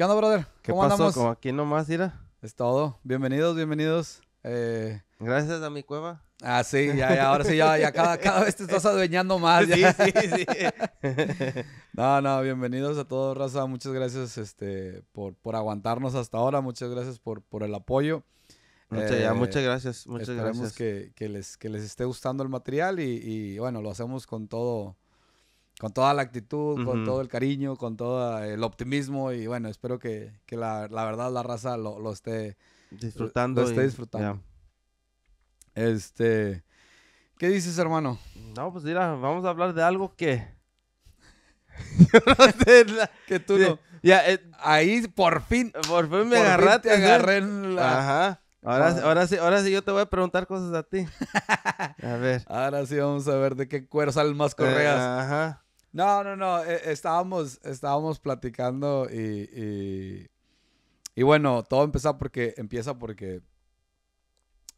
¿Qué onda, brother? ¿Cómo andamos? aquí nomás, Ira. Es todo. Bienvenidos, bienvenidos. Eh, gracias a mi cueva. Ah, sí, ahora sí, ya, cada, vez te estás adueñando más. Sí, sí, sí. no, no, bienvenidos a todos, Raza. Muchas gracias este, por, aguantarnos hasta ahora. Muchas gracias por, el apoyo. Muchas, eh, muchas gracias, muchas esperemos gracias. Que, les, esté gustando el material y bueno, lo hacemos con todo, con toda la actitud, con todo el cariño, con todo eh, el optimismo y bueno, espero que, la, verdad la raza lo, esté disfrutando. Lo, esté disfrutando. Este, ¿qué dices, hermano? No, pues mira, vamos a hablar de algo que... que tú no. Ya, eh, ahí por fin. Por fin me agarraste. agarré Ajá. Ahora, sí, ahora sí yo te voy a preguntar cosas a ti. A ver. Ahora sí vamos a ver de qué cuero salen más correas. Eh, ajá. No, no, no. Eh, estábamos, estábamos platicando y, y, y bueno, todo empieza porque, empieza porque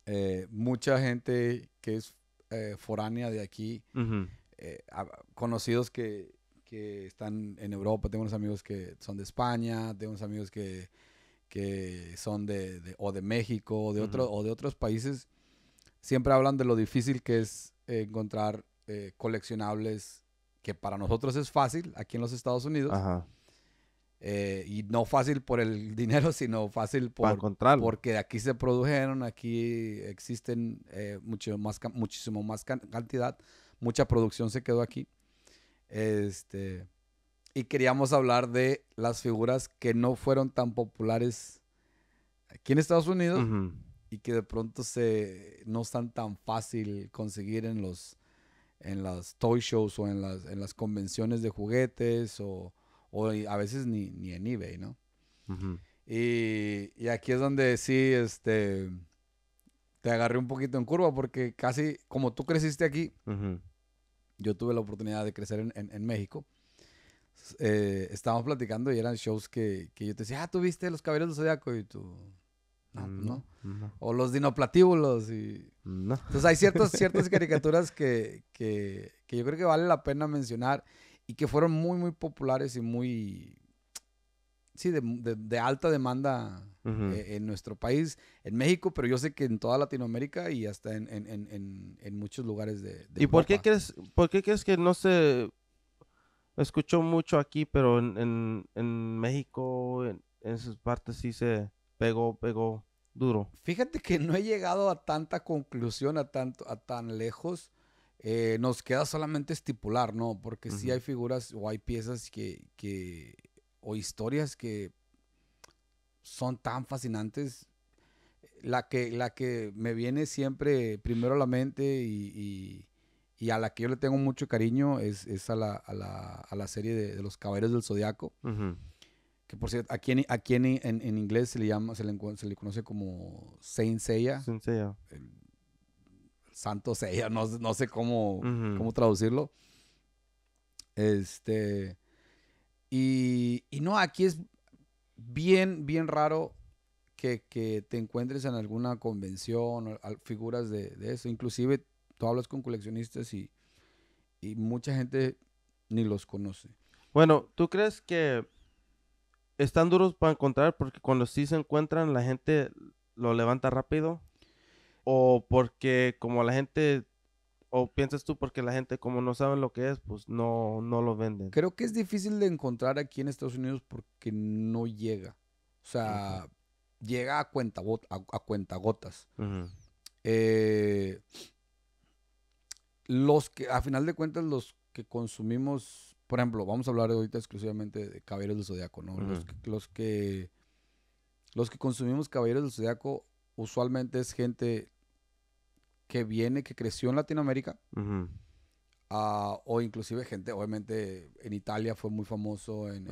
eh, mucha gente que es eh, foránea de aquí, conocidos que, que, están en Europa, tengo unos amigos que son de España, tengo unos amigos que, que son de, o de México de, o de otros países, siempre hablan de lo difícil que es encontrar coleccionables que para nosotros es fácil aquí en los Estados Unidos. Eh, y no fácil por el dinero, sino fácil por porque aquí se produjeron, aquí existen eh, mucho más, muchísimo más cantidad, mucha producción se quedó aquí. Este, y queríamos hablar de las figuras que no fueron tan populares aquí en Estados Unidos y que de pronto se, no están tan fácil conseguir en los en las toy shows o en las, en las convenciones de juguetes o, o a veces ni, ni, en eBay, ¿no? y, aquí es donde sí, este, te agarré un poquito en curva porque casi como tú creciste aquí, yo tuve la oportunidad de crecer en, México. Eh, estábamos platicando y eran shows que, yo te decía, ah, tú Los Caballeros del Zodiaco y tú, Ah, pues no, O los dinoplatíbulos y... Entonces hay ciertos, ciertas caricaturas que, yo creo que vale la pena mencionar y que fueron muy, muy populares y muy... Sí, de, de, alta demanda eh, en nuestro país, en México, pero yo sé que en toda Latinoamérica y hasta en, muchos lugares de... ¿Y por qué, crees, por qué crees que no se escuchó mucho aquí, pero en, en México, en, sus partes sí se pegó, pegó duro. Fíjate que no he llegado a tanta conclusión, a, tanto, a tan lejos. Eh, nos queda solamente estipular, ¿no? Porque sí hay figuras o hay piezas que, que, o historias que son tan fascinantes. La que, la que me viene siempre primero a la mente y, a la que yo le tengo mucho cariño es, a, la, a, la, a, la, serie de, Los Caballeros del Zodiaco que por cierto, aquí en, aquí en, inglés se le llama, se se le, conoce como Saint Seiya. Saint Santo Seiya, no, sé cómo, cómo traducirlo. Este. Y, no, aquí es bien, bien raro que, te encuentres en alguna convención, figuras de, eso. Inclusive tú hablas con coleccionistas y, y mucha gente ni los conoce. Bueno, ¿tú crees que están duros para encontrar porque cuando sí se encuentran la gente lo levanta rápido o porque como la gente o piensas tú porque la gente como no sabe lo que es, pues no no lo venden. Creo que es difícil de encontrar aquí en Estados Unidos porque no llega. O sea, llega a cuenta a, cuentagotas. Eh, los que a final de cuentas los que consumimos por ejemplo, vamos a hablar ahorita exclusivamente de Caballeros del Zodíaco, ¿no? los, que, los, que, consumimos Caballeros del Zodíaco usualmente es gente que viene, que creció en Latinoamérica. Ah, o inclusive gente, obviamente en Italia fue muy famoso, en,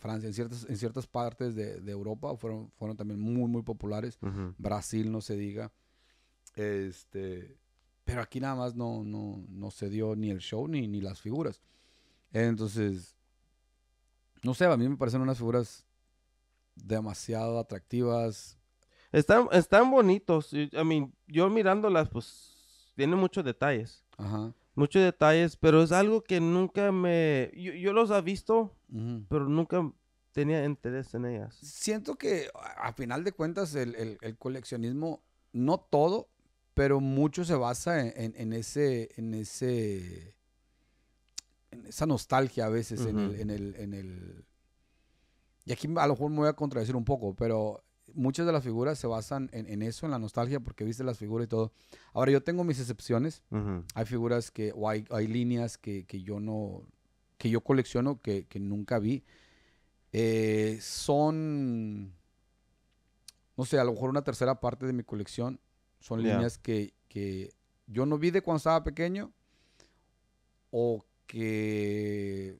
Francia, en ciertas, en ciertas partes de, Europa fueron, fueron también muy, muy populares. Brasil no se diga. Este, pero aquí nada más no, no, no se dio ni el show ni, ni las figuras. Entonces, no sé, a mí me parecen unas figuras demasiado atractivas. Están, están bonitos. yo mirándolas, pues, tienen muchos detalles. Muchos detalles, pero es algo que nunca me... Yo, los he visto, pero nunca tenía interés en ellas. Siento que, a final de cuentas, el, coleccionismo, no todo, pero mucho se basa en, en ese... En ese esa nostalgia a veces en, el, en, el, Y aquí a lo mejor me voy a contradecir un poco, pero muchas de las figuras se basan en, eso, en la nostalgia, porque viste las figuras y todo. Ahora, yo tengo mis excepciones. Hay figuras que... o hay, hay líneas que, que, yo no... que yo colecciono que, que nunca vi. Eh, son... no sé, a lo mejor una tercera parte de mi colección. Son líneas que, que yo no vi de cuando estaba pequeño o pero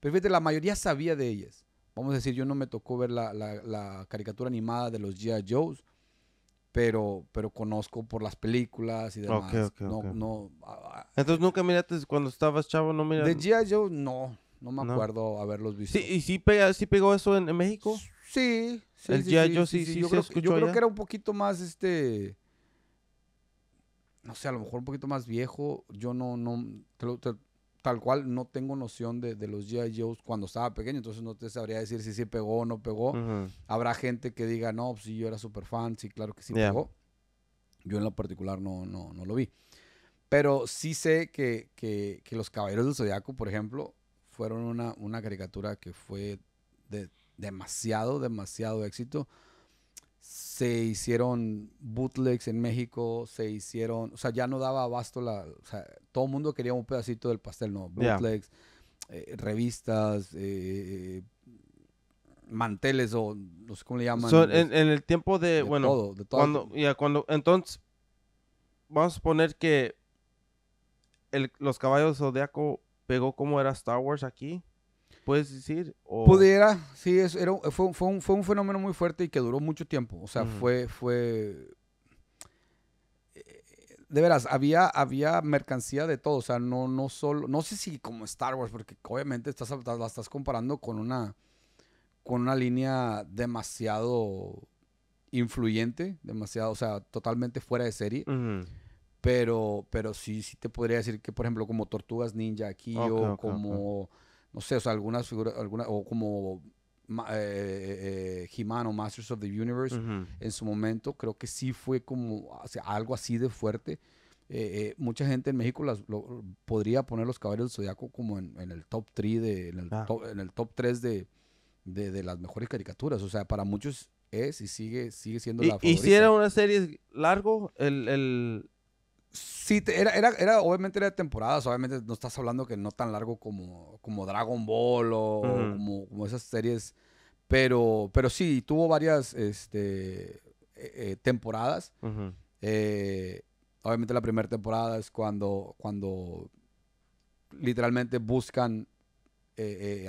pues fíjate, la mayoría sabía de ellas. Vamos a decir, yo no me tocó ver la, caricatura animada de los G.I. Joes, pero, pero conozco por las películas y demás. Entonces nunca miraste cuando estabas chavo, no miraste. De G.I. Joes no, no me acuerdo haberlos visto. ¿Y sí, pegó eso en, México? Sí, El G.I. Joe sí, sí, Yo, creo, que era un poquito más este no sé, a lo mejor un poquito más viejo. Yo no, no, te tal cual no tengo noción de, de los G.I. cuando estaba pequeño, entonces no te sabría decir si sí pegó o no pegó. Habrá gente que diga, no, si pues, yo era súper fan, sí, claro que sí pegó. Yo en lo particular no, no, lo vi. Pero sí sé que, los Caballeros del Zodiaco, por ejemplo, fueron una, una caricatura que fue de demasiado, demasiado éxito se hicieron bootlegs en México, se hicieron, o sea, ya no daba abasto la, o sea, todo el mundo quería un pedacito del pastel, no, bootlegs, eh, revistas, eh, manteles o no sé cómo le llaman. en, el tiempo de, bueno, de todo cuando, cuando, entonces, vamos a poner que los caballos de Zodíaco pegó como era Star Wars aquí puedes decir? O... Pudiera, sí, es, fue, un, fenómeno muy fuerte y que duró mucho tiempo. O sea, fue, fue... Eh, de veras, había, había mercancía de todo. O sea, no, no solo... No sé si como Star Wars, porque obviamente estás, la estás comparando con una, con una línea demasiado influyente, demasiado, o sea, totalmente fuera de serie. Pero, pero sí, sí te podría decir que, por ejemplo, como Tortugas Ninja aquí o como no sé, o sea, algunas figuras, alguna, o como eh, eh, eh Masters of the Universe en su momento, creo que sí fue como o algo así de fuerte. Eh, mucha gente en México podría poner los Caballeros del Zodíaco como en, el top 3 de, en el, top, de, de, las mejores caricaturas. O sea, para muchos es y sigue, sigue siendo la favorita. Y una serie largo, el Sí, era, era, era, obviamente era de temporadas, obviamente no estás hablando que no tan largo como, como Dragon Ball o, como, esas series, pero, pero sí, tuvo varias este, eh, eh, temporadas. Eh, obviamente la primera temporada es cuando, cuando literalmente buscan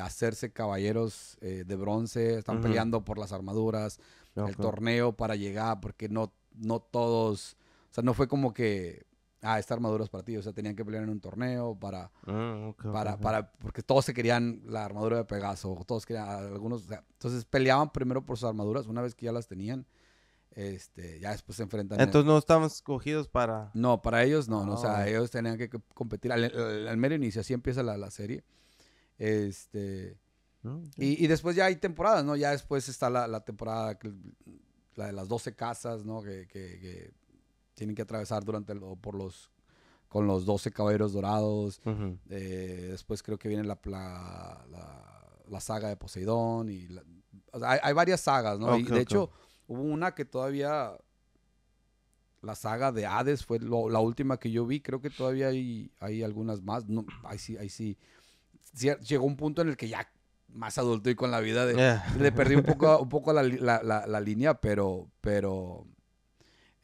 hacerse caballeros de bronce, están peleando por las armaduras, el torneo para llegar, porque no, no todos, o sea, no fue como que esta esta es para ti. O sea, tenían que pelear en un torneo para, ah, para, porque todos se querían la armadura de Pegaso, todos querían, algunos, entonces peleaban primero por sus armaduras, una vez que ya las tenían, este, ya después se enfrentan. Entonces no estaban escogidos para... No, para ellos no, o sea, ah, ellos tenían que competir al, al, mero inicio, así empieza la, serie. Este... Ah, y, después ya hay temporadas, ¿no? Ya después está la, la temporada, la de las 12 casas, ¿no? que tienen que atravesar durante por los con los 12 caballeros dorados. Eh, después creo que viene la, la, la, saga de Poseidón. y hay, varias sagas, ¿no? de hecho, hubo una que todavía. La saga de Hades fue la última que yo vi. Creo que todavía hay, hay algunas más. No, ahí sí, ahí sí. Llegó un punto en el que ya más adulto y con la vida de, le perdí un poco, un poco la, la línea, pero, pero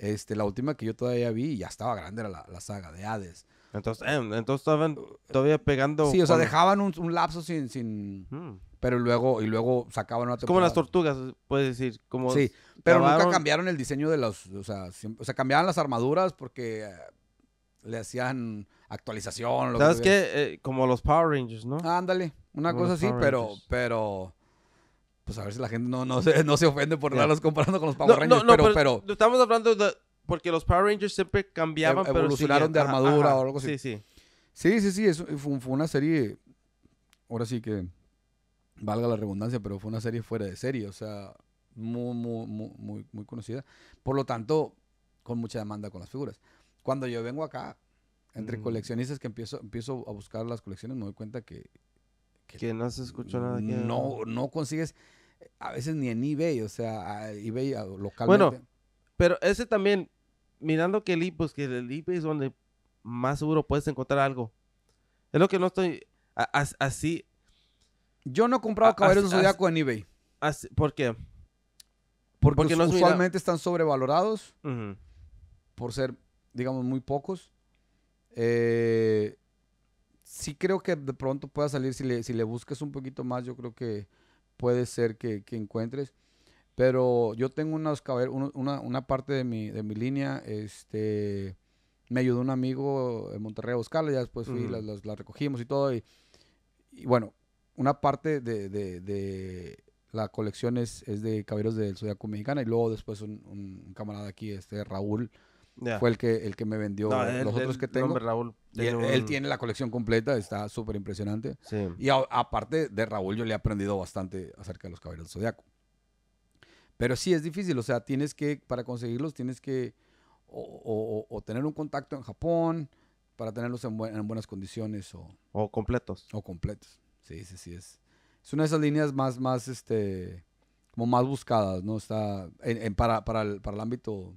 este, la última que yo todavía vi, ya estaba grande, era la, saga de Hades. Entonces, em, entonces estaban todavía pegando. Sí, o sea, dejaban un, lapso sin. sin... Mm. Pero luego, y luego sacaban otra Como las tortugas, puedes decir. Como sí, pero nunca cambiaron el diseño de los. O sea, o sea cambiaban las armaduras porque eh, le hacían actualización. ¿Sabes que qué? Eh, como los Power Rangers, ¿no? Ándale, una cosa así, pero, pero. Pues, a ver si la gente no, no, se, no se ofende por darlos comparando con los Power Rangers. No, no, pero, estamos hablando de, porque los Power Rangers siempre cambiaban. evolucionaron pero de armadura o algo así. Sí, sí. Sí, sí, sí, fue, una serie, ahora sí que valga la redundancia, pero fue una serie fuera de serie, o sea, muy, muy, muy, muy conocida. Por lo tanto, con mucha demanda con las figuras. Cuando yo vengo acá, entre mm. coleccionistas que empiezo, empiezo a buscar las colecciones, me doy cuenta que... Que, no se escuchado nada. No, no consigues a veces ni en eBay, o sea, eBay localmente. Bueno, pero ese también, mirando que el eBay, pues, que el es donde más seguro puedes encontrar algo. Es lo que no estoy así. Yo no he comprado caballeros de zodiaco en eBay. ¿Por qué? Porque, Porque usualmente están sobrevalorados por ser, digamos, muy pocos. Eh, sí creo que de pronto pueda salir si le, si le buscas un poquito más. Yo creo que puede ser que, encuentres. Pero yo tengo una, una parte de mi, de mi línea, este, me ayudó un amigo en Monterrey a buscarla, ya después la las, recogimos y todo. Y, y bueno, una parte de, de, la colección es, de Caballeros del Zodíaco Mexicana y luego después un, un camarada aquí, este Raúl, fue el que, el que me vendió los otros que tengo. Nombre, Raúl, él, tiene la colección completa, está súper impresionante. Sí. Y aparte de Raúl, yo le he aprendido bastante acerca de los caballeros del zodiaco. Pero sí es difícil, o sea, tienes que, para conseguirlos, tienes que o, tener un contacto en Japón para tenerlos en, buenas condiciones. O, o completos. O completos. Sí, sí, sí. Es, es una de esas líneas más, más, este, como más buscadas, ¿no? Está para, para, el, para el ámbito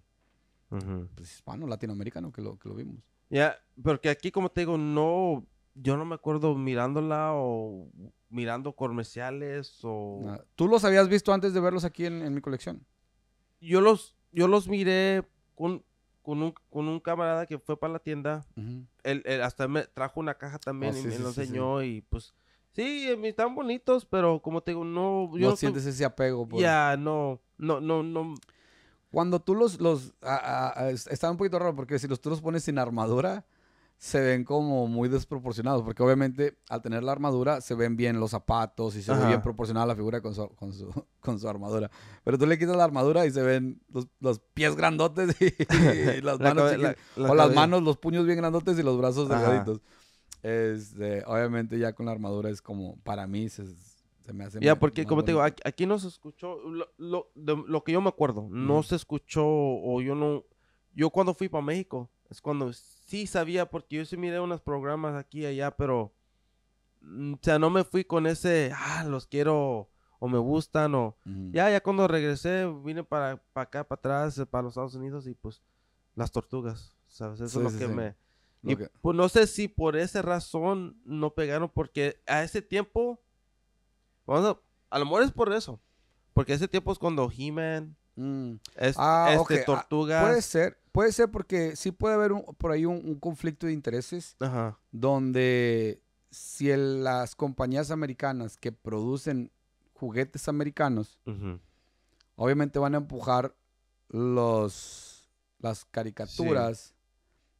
pues, hispano, latinoamericano que lo, que lo vimos. Ya, porque aquí, como te digo, no, yo no me acuerdo mirándola o mirando comerciales o... Ah, ¿Tú los habías visto antes de verlos aquí en, en mi colección? Yo los, yo los miré con, con un, con un, camarada que fue para la tienda. él, hasta me trajo una caja también ah, y me lo enseñó y pues... Sí, eh, están bonitos, pero como te digo, no... Yo no, sientes ese apego. Ya, no, no, no, no... Cuando tú los, los está un poquito raro porque si los tú los pones sin armadura, se ven como muy desproporcionados, porque obviamente al tener la armadura se ven bien los zapatos y se ve bien proporcionada la figura con su, con su, con, su, armadura. Pero tú le quitas la armadura y se ven los, los pies grandotes y, las manos o las manos, los puños bien grandotes y los brazos delgaditos. Este, obviamente ya con la armadura es como, para mí, es ya, porque como te digo, aquí, no se escuchó, lo, lo, que yo me acuerdo, no se escuchó o yo no, yo cuando fui para México, es cuando sí sabía, porque yo sí miré unos programas aquí y allá, pero, mm, o sea, no me fui con ese, ah, los quiero o me gustan o, ya, ya cuando regresé, vine para, para acá, para atrás, eh, para los Estados Unidos y pues las tortugas, ¿sabes? Eso es lo que me... Y, pues no sé si por esa razón no pegaron, porque a ese tiempo Vamos a, lo mejor es por eso. Porque ese tiempo es cuando he mm. ah, este, ah, Tortuga. puede ser, puede ser porque sí puede haber por ahí un, conflicto de intereses. Ajá. Donde si las compañías americanas que producen juguetes americanos, obviamente van a empujar los, las caricaturas.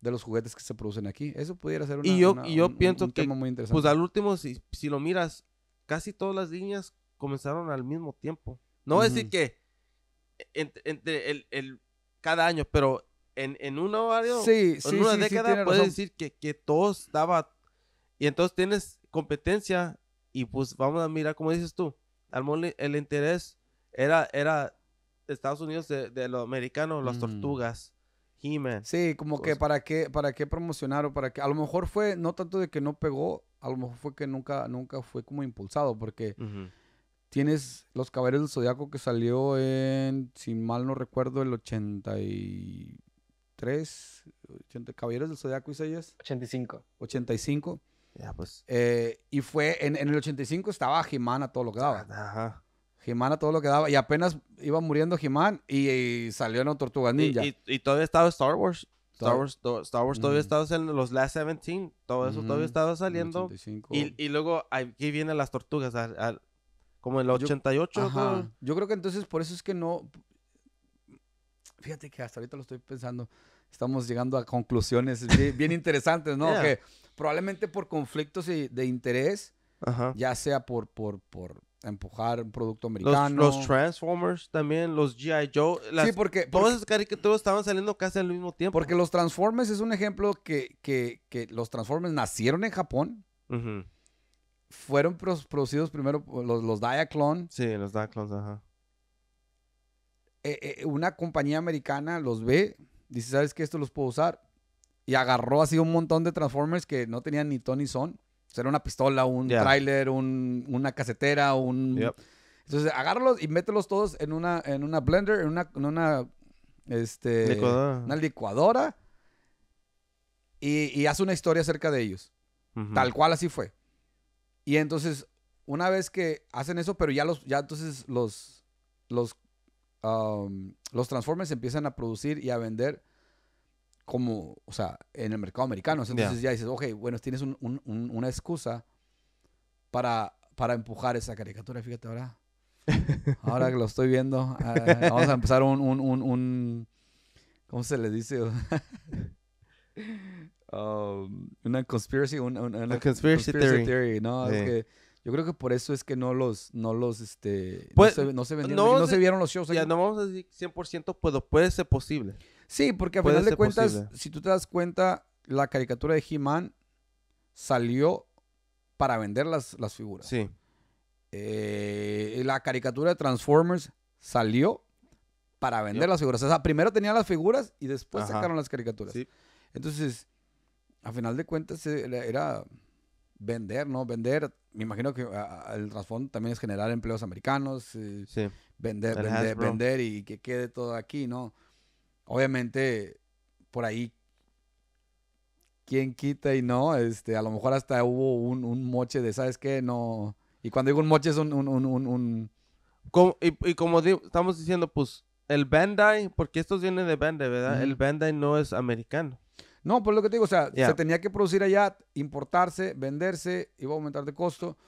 De los juguetes que se producen aquí. Eso pudiera ser una, y yo, y yo pienso que, muy interesante. Pues al último, si, si lo miras, casi todas las líneas comenzaron al mismo tiempo. No decir que entre, el, cada año, pero en, en un sí, en una década, puedes decir que, que todo estaba. Y entonces tienes competencia y pues vamos a mirar, como dices tú, el interés era, era Estados Unidos de, de los americanos, las tortugas. he Sí, como que para qué, para qué promocionar para que A lo mejor fue no tanto de que no pegó, a lo mejor fue que nunca, nunca fue como impulsado, porque tienes Los Caballeros del Zodíaco que salió en, si mal no recuerdo, el 83, 80, Caballeros del Zodíaco y 85. 85. Ya, pues. Eh, y fue, en, el 85 estaba Jimán todo lo que daba. Ah, ajá. Jimán todo lo que daba. Y apenas iba muriendo Jimán y, salió en Tortuga Ninja. Y, todo estaba Star Wars. Star Wars, todavía estaba saliendo, los Last 17, todo eso todavía estaba saliendo. Y, y, luego aquí vienen las tortugas, como en el 88. Yo, creo que entonces por eso es que no... Fíjate que hasta ahorita lo estoy pensando. Estamos llegando a conclusiones bien, interesantes, ¿no? Que probablemente por conflictos de interés, ajá. ya sea por, por, por empujar un producto americano. Los, Transformers también, los G.I. Joe. sí, porque, podemos Todas que todos estaban saliendo casi al mismo tiempo. Porque los Transformers es un ejemplo que, que, los Transformers nacieron en Japón. Fueron producidos primero los, los Diaclone. Sí, los Diaclones, ajá. Eh, eh, una compañía americana los ve, dice, ¿sabes qué? Esto los puedo usar. Y agarró así un montón de Transformers que no tenían ni Tony son Será pues una pistola, un tráiler, una casetera, un... Entonces, agárralos y mételos todos en una, en una blender, en una, una, este, licuadora. Una licuadora y, y, haz una historia acerca de ellos. Tal cual así fue. Y entonces, una vez que hacen eso, pero ya los, ya entonces los, los, um, los Transformers empiezan a producir y a vender como, o sea, en el mercado americano. Entonces ya dices, ok, bueno, tienes una excusa para, para empujar esa caricatura, fíjate ahora. Ahora que lo estoy viendo, ah, vamos a empezar un, un, ¿cómo se le dice? Um, una conspiracy, una, conspiracy, theory. ¿no? yo creo que por eso es que no los, no los, este, no, pues, se, vieron los shows. Ya, no vamos a decir 100%, pero puede ser posible. Sí, porque a final de cuentas, si tú te das cuenta, la caricatura de He-Man salió para vender las, las figuras. Sí. Eh, la caricatura de Transformers salió para vender las figuras. O sea, primero tenían las figuras y después sacaron las caricaturas. Sí. Entonces, a final de cuentas, eh, era vender, ¿no? Vender, me imagino que el trasfondo también es generar empleos americanos, eh, sí. vender, vender, vender y que quede todo aquí, ¿no? obviamente, por ahí, quién quita y no, este, a lo mejor hasta hubo un, un moche de, ¿sabes qué? No. Y cuando digo un moche es un... un, un, un y, como estamos diciendo, pues, el Bandai, porque estos vienen de Bandai, ¿verdad? El Bandai no es americano. No, por pues lo que te digo, o sea, se tenía que producir allá, importarse, venderse, iba a aumentar de costo.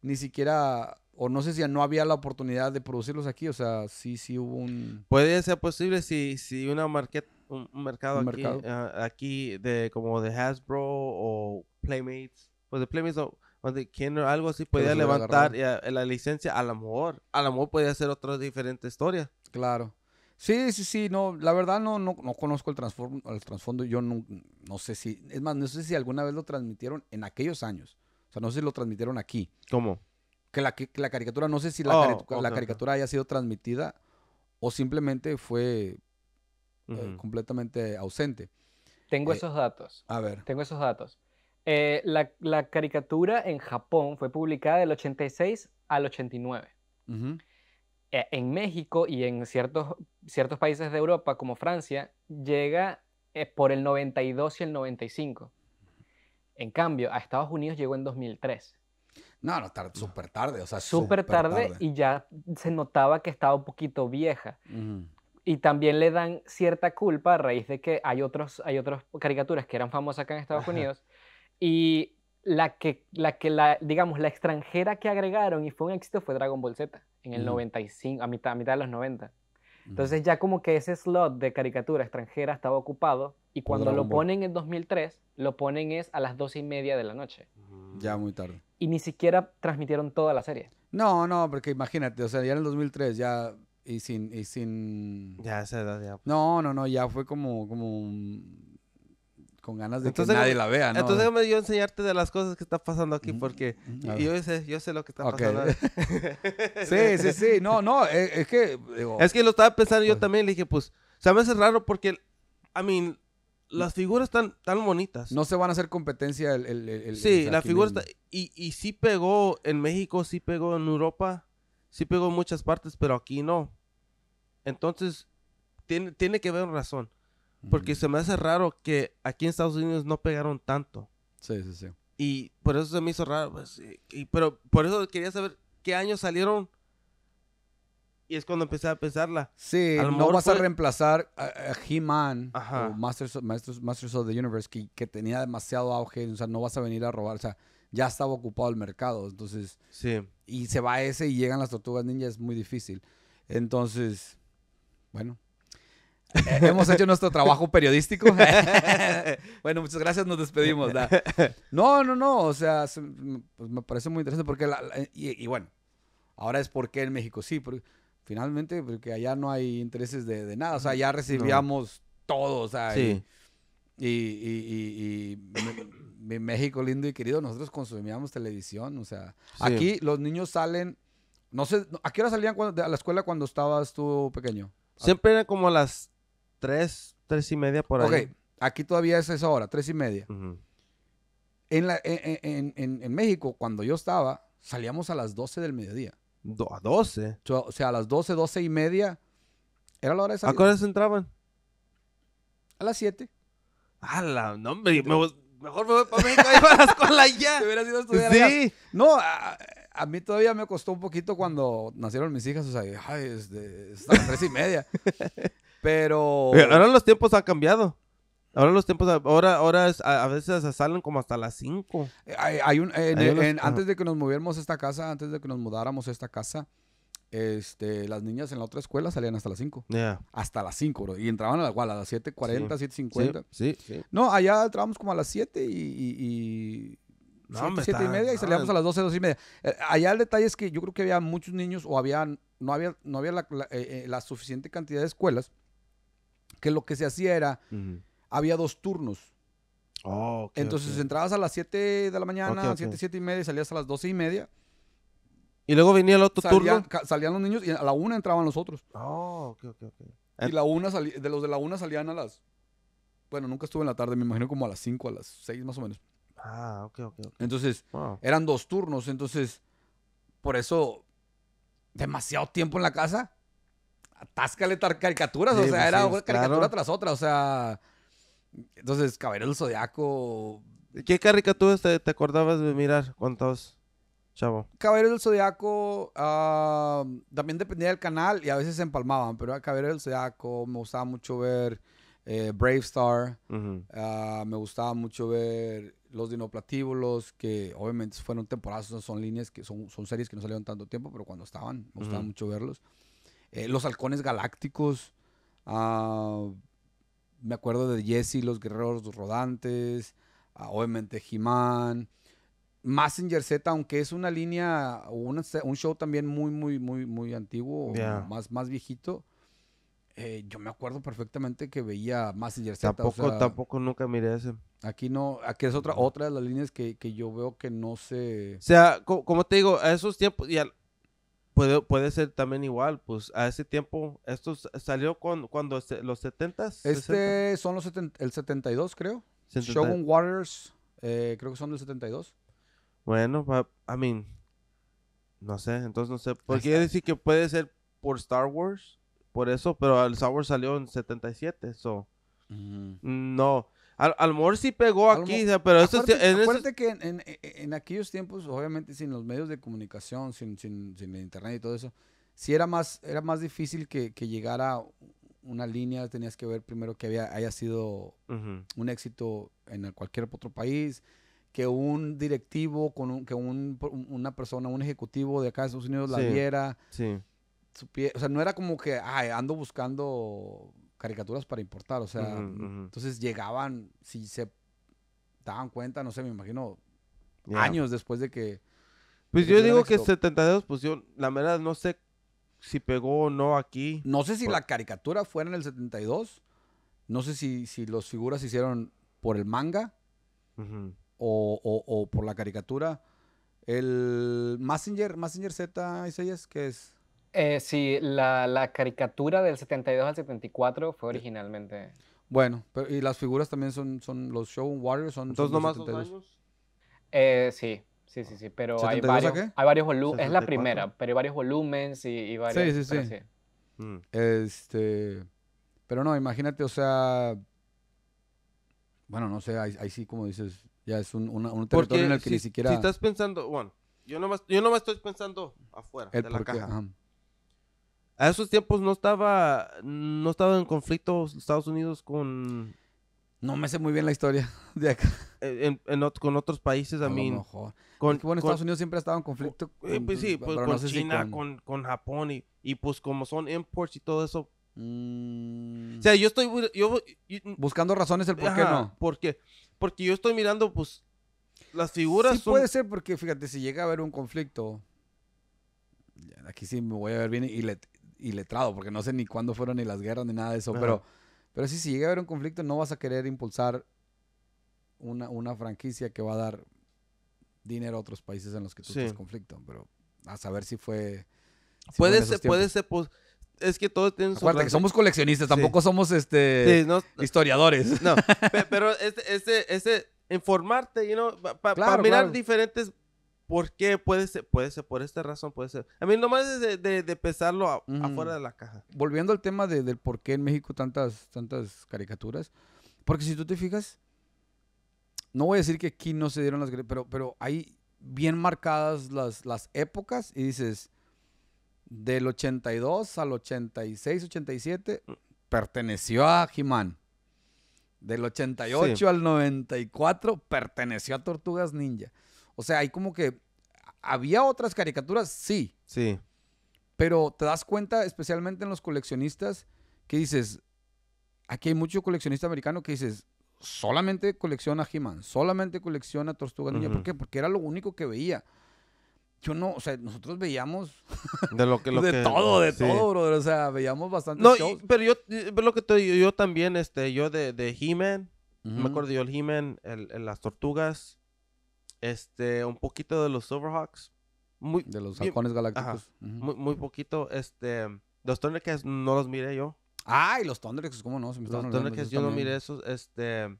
Ni siquiera o no sé si no había la oportunidad de producirlos aquí, o sea, sí, sí hubo un... Puede ser posible si, si una market, un, mercado, ah, aquí, de como de Hasbro o Playmates, pues de Playmates o, de quien algo así Podría levantar la licencia, a lo mejor, a lo mejor podía ser otra diferente historia. Claro. Sí, sí, sí, no, la verdad no, no, conozco el, el trasfondo, yo no, no sé si, es más, no sé si alguna vez lo transmitieron en aquellos años, o sea, no sé si lo transmitieron aquí. ¿Cómo? que la, caricatura, no sé si la, oh, caricatura haya sido transmitida o simplemente fue eh, completamente ausente. Tengo eh, esos datos. A ver. Tengo esos datos. Eh, la, caricatura en Japón fue publicada del 86 al 89. E, en México y en ciertos, ciertos países de Europa, como Francia, llega por el 92 y el 95. En cambio, a Estados Unidos llegó en 2003. No, tarde, súper tarde, o sea, súper tarde, y ya se notaba que estaba un poquito vieja. Y también le dan cierta culpa a raíz de que hay, otros, hay otras caricaturas que eran famosas acá en Estados Unidos y la que, la que la, digamos, la extranjera que agregaron y fue un éxito fue Dragon Ball Z en el 95, a mitad, a mitad de los 90. Entonces ya como que ese slot de caricatura extranjera estaba ocupado y cuando lo ponen en 2003, lo ponen es a las dos y media de la noche. Mm. Ya muy tarde y ni siquiera transmitieron toda la serie. No, no, porque imagínate, o sea, ya en el 2003 ya y sin y sin ya esa edad ya. No, no, no, ya fue como como con ganas de que nadie la vea, ¿no? Entonces déjame yo enseñarte de las cosas que está pasando aquí porque yo sé, yo sé lo que está pasando. sí, sí, sí, no, no, eh, es, que es que lo estaba pensando yo pues también, le dije, pues, o sea, raro porque I mean, las figuras están tan bonitas. No se van a hacer competencia el... sí, la figura está... Y, y sí pegó en México, sí pegó en Europa, sí pegó en muchas partes, pero aquí no. Entonces, tiene, tiene que haber razón. Porque se me hace raro que aquí en Estados Unidos no pegaron tanto. Sí, sí, sí. Y por eso se me hizo raro. Pues, y, pero por eso quería saber qué año salieron y es cuando empecé a pensarla. Sí, no vas a reemplazar a, He-Man o Masters of, the Universe que, tenía demasiado auge. O sea, no vas a venir a robar. O sea, ya estaba ocupado el mercado. Entonces. Sí. Y se va ese y llegan las tortugas ninja. Es muy difícil. Entonces. Bueno. Eh, hemos hecho nuestro trabajo periodístico. bueno, muchas gracias, nos despedimos. No, no, no, o sea, pues, me parece muy interesante porque, y, bueno, ahora es qué en México sí, porque, Finalmente, porque pues, allá no hay intereses de, nada. O sea, ya recibíamos todo. O sea, sí. y, y, y, México lindo y querido, nosotros consumíamos televisión. O sea, aquí los niños salen. No sé, ¿a qué hora salían cuando, a la escuela cuando estabas tú pequeño? Siempre era como a las tres, tres y media por ahí. Ok, aquí todavía es esa hora, tres y media. en, la, en, en, en, México, cuando yo estaba, salíamos a las 12 del mediodía. Do, a 12. O sea, a las 12, 12 y media. Era la hora de ¿A qué se entraban? A las 7. A la, no, me, mejor me voy para México y para la escuela ya. Te hubieras a estudiar. Sí. No, a, mí todavía me costó un poquito cuando nacieron mis hijas. O sea, ay, este, a las 3 y media. Pero. Ahora los tiempos han cambiado. Ahora los tiempos, ahora, ahora a, veces salen como hasta las 5. Hay, un, antes de que nos moviéramos a esta casa, antes de que nos mudáramos a esta casa, este, las niñas en la otra escuela salían hasta las 5. Hasta las 5, bro. Y entraban a la igual, a las 7.40, sí. 7.50. Sí, sí, No, allá entrábamos como a las 7 y... y, y y media y salíamos a las 12, 12 y media. Eh, allá el detalle es que yo creo que había muchos niños o había, no había, no había la, eh, eh, suficiente cantidad de escuelas que lo que se hacía era había dos turnos. Oh, entonces entrabas a las 7 de la mañana, siete, 7, y media, y salías a las 12 y media. Y luego venía el otro turno. Salían los niños y a la una entraban los otros. Oh, ok, ok, ok. Y la una de los de la una salían a las. Bueno, nunca estuve en la tarde, me imagino como a las 5, a las 6 más o menos. Ah, ok, ok. Entonces, eran dos turnos, entonces, por eso, demasiado tiempo en la casa. Atáscale tar- caricaturas, o sea, pues era caricatura tras otra, o sea. Entonces, Caballero del Zodiaco. ¿Qué caricaturas te, te, acordabas de mirar cuántos chavo? Caballero del Zodiaco ah, también dependía del canal y a veces se empalmaban, pero Caballero del Zodiaco me gustaba mucho ver eh, Brave Star, ah, me gustaba mucho ver Los Dinoplatíbulos, que obviamente fueron temporadas, son líneas que son, son series que no salieron tanto tiempo, pero cuando estaban, me gustaba mucho verlos. Eh, los Halcones Galácticos. Ah, me acuerdo de Jesse, los guerreros rodantes, obviamente He-Man. Messenger Z, aunque es una línea, un, show también muy, muy, muy, muy antiguo, más, más viejito. Eh, yo me acuerdo perfectamente que veía Messenger Z. Tampoco, tampoco nunca miré ese. Aquí no, aquí es otra, otra de las líneas que, yo veo que no se. O sea, como te digo, a esos tiempos, y al, Puede, puede ser también igual, pues a ese tiempo, esto salió cuando, cuando los 70s. Este son los el 72, creo. Shogun Waters, eh, creo que son del 72. Bueno, I mean, no sé, entonces no sé. Porque quiere decir que puede ser por Star Wars, por eso, pero el Star salió en 77, eso. No, al, amor sí pegó aquí, pero esto es... que en, aquellos tiempos, obviamente sin los medios de comunicación, sin, sin, el internet y todo eso, sí era más, era más difícil que, llegara una línea, tenías que ver primero que había, haya sido un éxito en cualquier otro país, que un directivo, con que un, una persona, un ejecutivo de acá de Estados Unidos la viera. Sí. o sea, no era como que, ay, ando buscando caricaturas para importar, o sea, entonces llegaban, si se daban cuenta, no sé, me imagino, años después de que... Pues yo digo que 72, pues yo, la verdad, no sé si pegó o no aquí. No sé si la caricatura fuera en el 72, no sé si, si los figuras se hicieron por el manga o, o, por la caricatura. El Messenger, Messenger Z, ¿es? ¿Qué es que es eh, sí, la, caricatura del 72 al 74 fue originalmente. Bueno, y las figuras también son, son los Show Warriors, son. Entonces, son nomás los dos años. Eh, sí, sí, sí, sí, pero hay varios, hay varios volúmenes. Es la primera, pero hay varios volúmenes y, varios. Sí, sí, sí. Mm. Este. Pero no, imagínate, o sea. Bueno, no sé, ahí, sí, como dices, ya es un, territorio en el que ni siquiera. Si estás pensando, bueno, yo no yo estoy pensando afuera de la caja. A esos tiempos no estaba, no estaba en conflicto Estados Unidos con... No me sé muy bien la historia de acá. Eh, con otros países, a, a mí. Mejor. Con, bueno, Estados Unidos siempre ha estado en conflicto. Oh, eh, pues, sí, pues con China, con... Japón y, pues como son imports y todo eso. Mm. O sea, yo estoy mm, buscando razones el por qué no. Porque, porque yo estoy mirando, pues, las figuras. Sí, puede ser porque, fíjate, si llega a haber un conflicto, aquí sí me voy a ver bien y le, y letrado, porque no sé ni cuándo fueron ni las guerras ni nada de eso, pero, pero sí, si llega a haber un conflicto, no vas a querer impulsar una, una franquicia que va a dar dinero a otros países en los que tú tienes conflicto, pero a saber si fue... puede, ser, puede ser, pues, es que todos tienen Acuérdate su que somos coleccionistas, tampoco somos este historiadores. No, pero ese este, informarte, este, este, you know, para mirar diferentes ¿Por qué? Puede ser, puede ser por esta razón, puede ser. A mí nomás es de, de, de pensarlo afuera de la caja. Volviendo al tema de, del por qué en México tantas, tantas caricaturas, porque si tú te fijas, no voy a decir que aquí no se dieron las pero, pero hay bien marcadas las, las épocas y dices, del 82 al 86, 87, mm. perteneció a Jimán Del 88 al 94, perteneció a Tortugas Ninja. O sea, hay como que. ¿Había otras caricaturas? Sí. Sí. Pero te das cuenta, especialmente en los coleccionistas, que dices. Aquí hay mucho coleccionista americano que dices. Solamente colecciona he solamente colecciona Tortuga Ninja. ¿Por qué? Porque era lo único que veía yo no, o sea, nosotros veíamos de lo que lo de todo, de todo, brother, o sea, veíamos bastante No, pero yo eh, lo que yo, también este yo de, de He-Man, me acuerdo yo el He-Man, las tortugas este, un poquito de los Silverhawks. Muy, de los halcones galácticos. muy, poquito. Este, los Thundercats no los miré yo. Ay, los Thundercats, ¿cómo no? los Thundercats yo no miré esos. Este,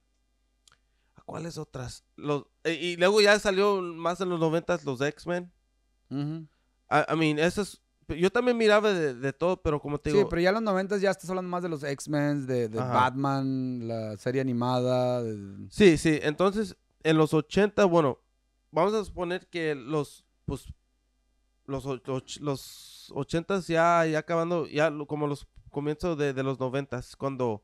¿cuáles otras? Los, y, luego ya salió más en los noventas los X-Men. Uh I, mean, Esos... yo también miraba de, todo, pero como te digo... Sí, pero ya en los noventas ya estás hablando más de los X-Men, de, Batman, la serie animada. Sí, sí. Entonces, en los 80, bueno, vamos a suponer que los, pues, los, los, 80 ya, ya acabando, ya como los comienzos de, los noventas, cuando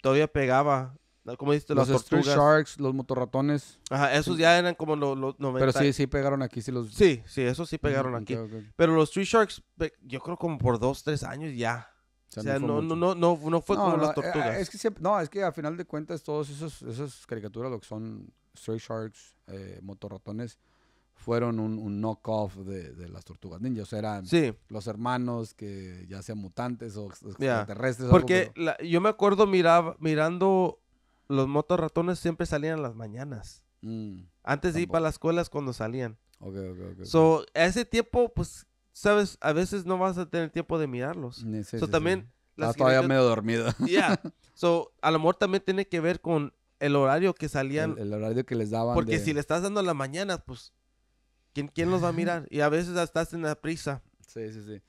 todavía pegaba como dijiste, los Sharks, los motorratones. Ajá, esos ya eran como los, los Pero sí, sí pegaron aquí, sí los... Sí, sí, esos sí pegaron aquí. Pero los Street Sharks, yo creo como por dos, tres años ya. O sea, no, no, no, no, fue como las eh, tortugas. Es que no, es que a final de cuentas todos esos, esas caricaturas lo que son Stray Sharks, eh, Ratones, fueron un, un knockoff de, las tortugas ninja. eran los hermanos que ya sean mutantes o extraterrestres. Porque yo me acuerdo mirando los Ratones siempre salían las mañanas. Mm, Antes de ir para las escuelas cuando salían. Ok, ok, ok. So, ese tiempo, pues, sabes, a veces no vas a tener tiempo de mirarlos. Sí, también. Las todavía medio dormido. Yeah. So, a lo mejor también tiene que ver con el horario que salían. El, horario que les daban. Porque si le estás dando a la mañana, pues, ¿quién, ¿quién los va a mirar? Y a veces estás en la prisa. Sí, sí, sí.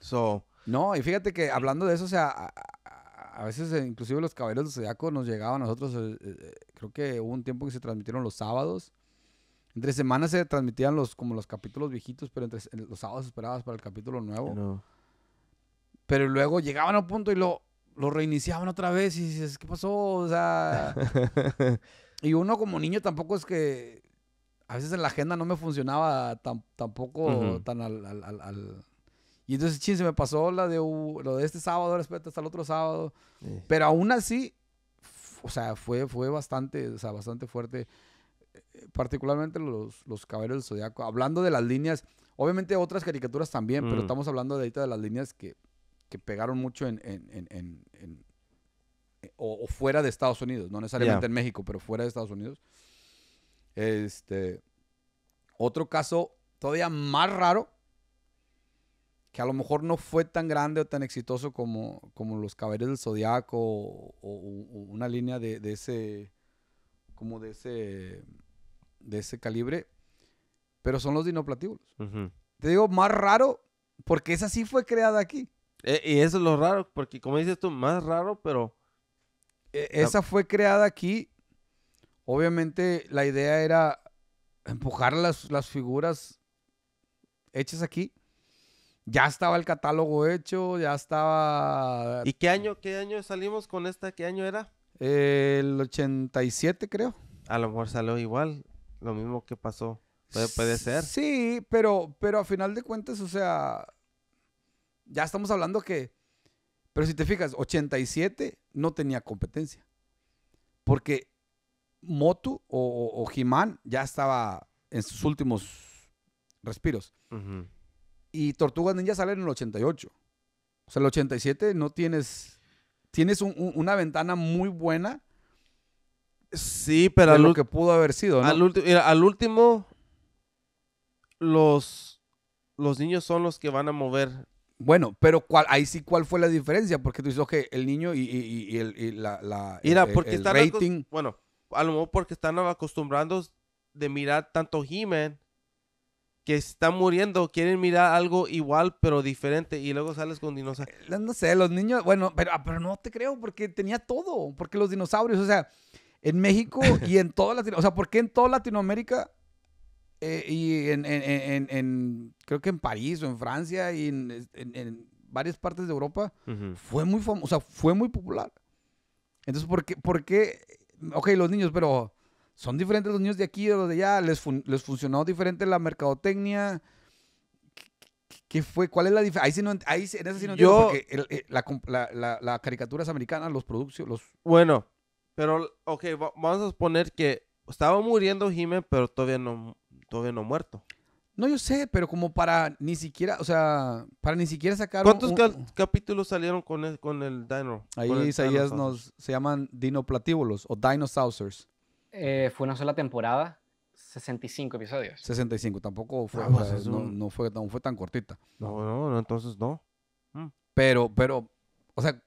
So. No, y fíjate que hablando de eso, o sea, a, veces eh, inclusive los caballeros de zodiaco nos llegaban a nosotros. Eh, eh, creo que hubo un tiempo que se transmitieron los sábados. Entre semanas se transmitían los como los capítulos viejitos, pero entre los sábados esperabas para el capítulo nuevo. Pero luego llegaban a un punto y lo lo reiniciaban otra vez y dices, ¿qué pasó? O sea. y uno como niño tampoco es que. A veces en la agenda no me funcionaba tampoco tan al, Y entonces, ching, se me pasó la de, lo de este sábado, respecto hasta el otro sábado. Pero aún así, o sea, fue, fue bastante, bastante fuerte. Eh, particularmente los, los caballeros del zodiaco. Hablando de las líneas, obviamente otras caricaturas también, pero mm. estamos hablando de ahorita de las líneas que que pegaron mucho en, eh, o, fuera de Estados Unidos, no necesariamente en México, pero fuera de Estados Unidos. Este, otro caso todavía más raro, que a lo mejor no fue tan grande o tan exitoso como, como Los Caballeros del Zodiaco o, una línea de, ese, como de ese, de ese calibre, pero son los dinoplatíbulos. Te digo más raro porque esa sí fue creada aquí. Eh, y eso es lo raro, porque como dices tú, más raro, pero... E-, esa fue creada aquí. Obviamente la idea era empujar las, las figuras hechas aquí. Ya estaba el catálogo hecho, ya estaba... ¿Y qué año, qué año salimos con esta? ¿Qué año era? el 87 creo. A lo mejor salió igual, lo mismo que pasó. Puede, puede ser. Sí, pero, pero a final de cuentas, o sea, ya estamos hablando que, pero si te fijas, 87 no tenía competencia. Porque Motu o, o ya estaba en sus últimos respiros. Y Tortugas Ninja sale en el 88. O sea, el 87 no tienes. Tienes una ventana muy buena. Sí, pero. De lo que pudo haber sido, ¿no? Al, al último. Los. Los niños son los que van a mover bueno, pero cuál, ahí sí, ¿cuál fue la diferencia? Porque tú dices, que el niño y, la, Mira, eh, el, porque están rating. Bueno, a lo mejor porque están acostumbrados de mirar tanto he que están muriendo, quieren mirar algo igual pero diferente y luego sales con dinosaurios. Eh, no sé, los niños, bueno, pero, ah, pero no te creo porque tenía todo, porque los dinosaurios, o sea, en México y en toda Latinoamérica, o sea, ¿por en toda Latinoamérica eh, y en, creo que en París o en Francia y en, varias partes de Europa, fue muy fue muy popular. Entonces, ¿por qué, ¿por Ok, los niños, pero son diferentes los niños de aquí o de allá, les, les funcionó diferente la mercadotecnia. ¿Qué fue? ¿Cuál es la diferencia? Ahí sí no, ahí la, caricatura es americana, los productos, los... Bueno, pero, ok, vamos a suponer que estaba muriendo Jiménez pero todavía no, todavía no muerto. No, yo sé, pero como para ni siquiera, o sea, para ni siquiera sacar. ¿Cuántos un, capítulos salieron con el, con el Dino? Ahí se llaman Dinoplatíbulos o Dinosaurs. Eh, fue una sola temporada, 65 episodios. 65, tampoco fue, ah, pues no, fue, fue tan cortita. No, no, entonces no. Mm. Pero, pero, o sea,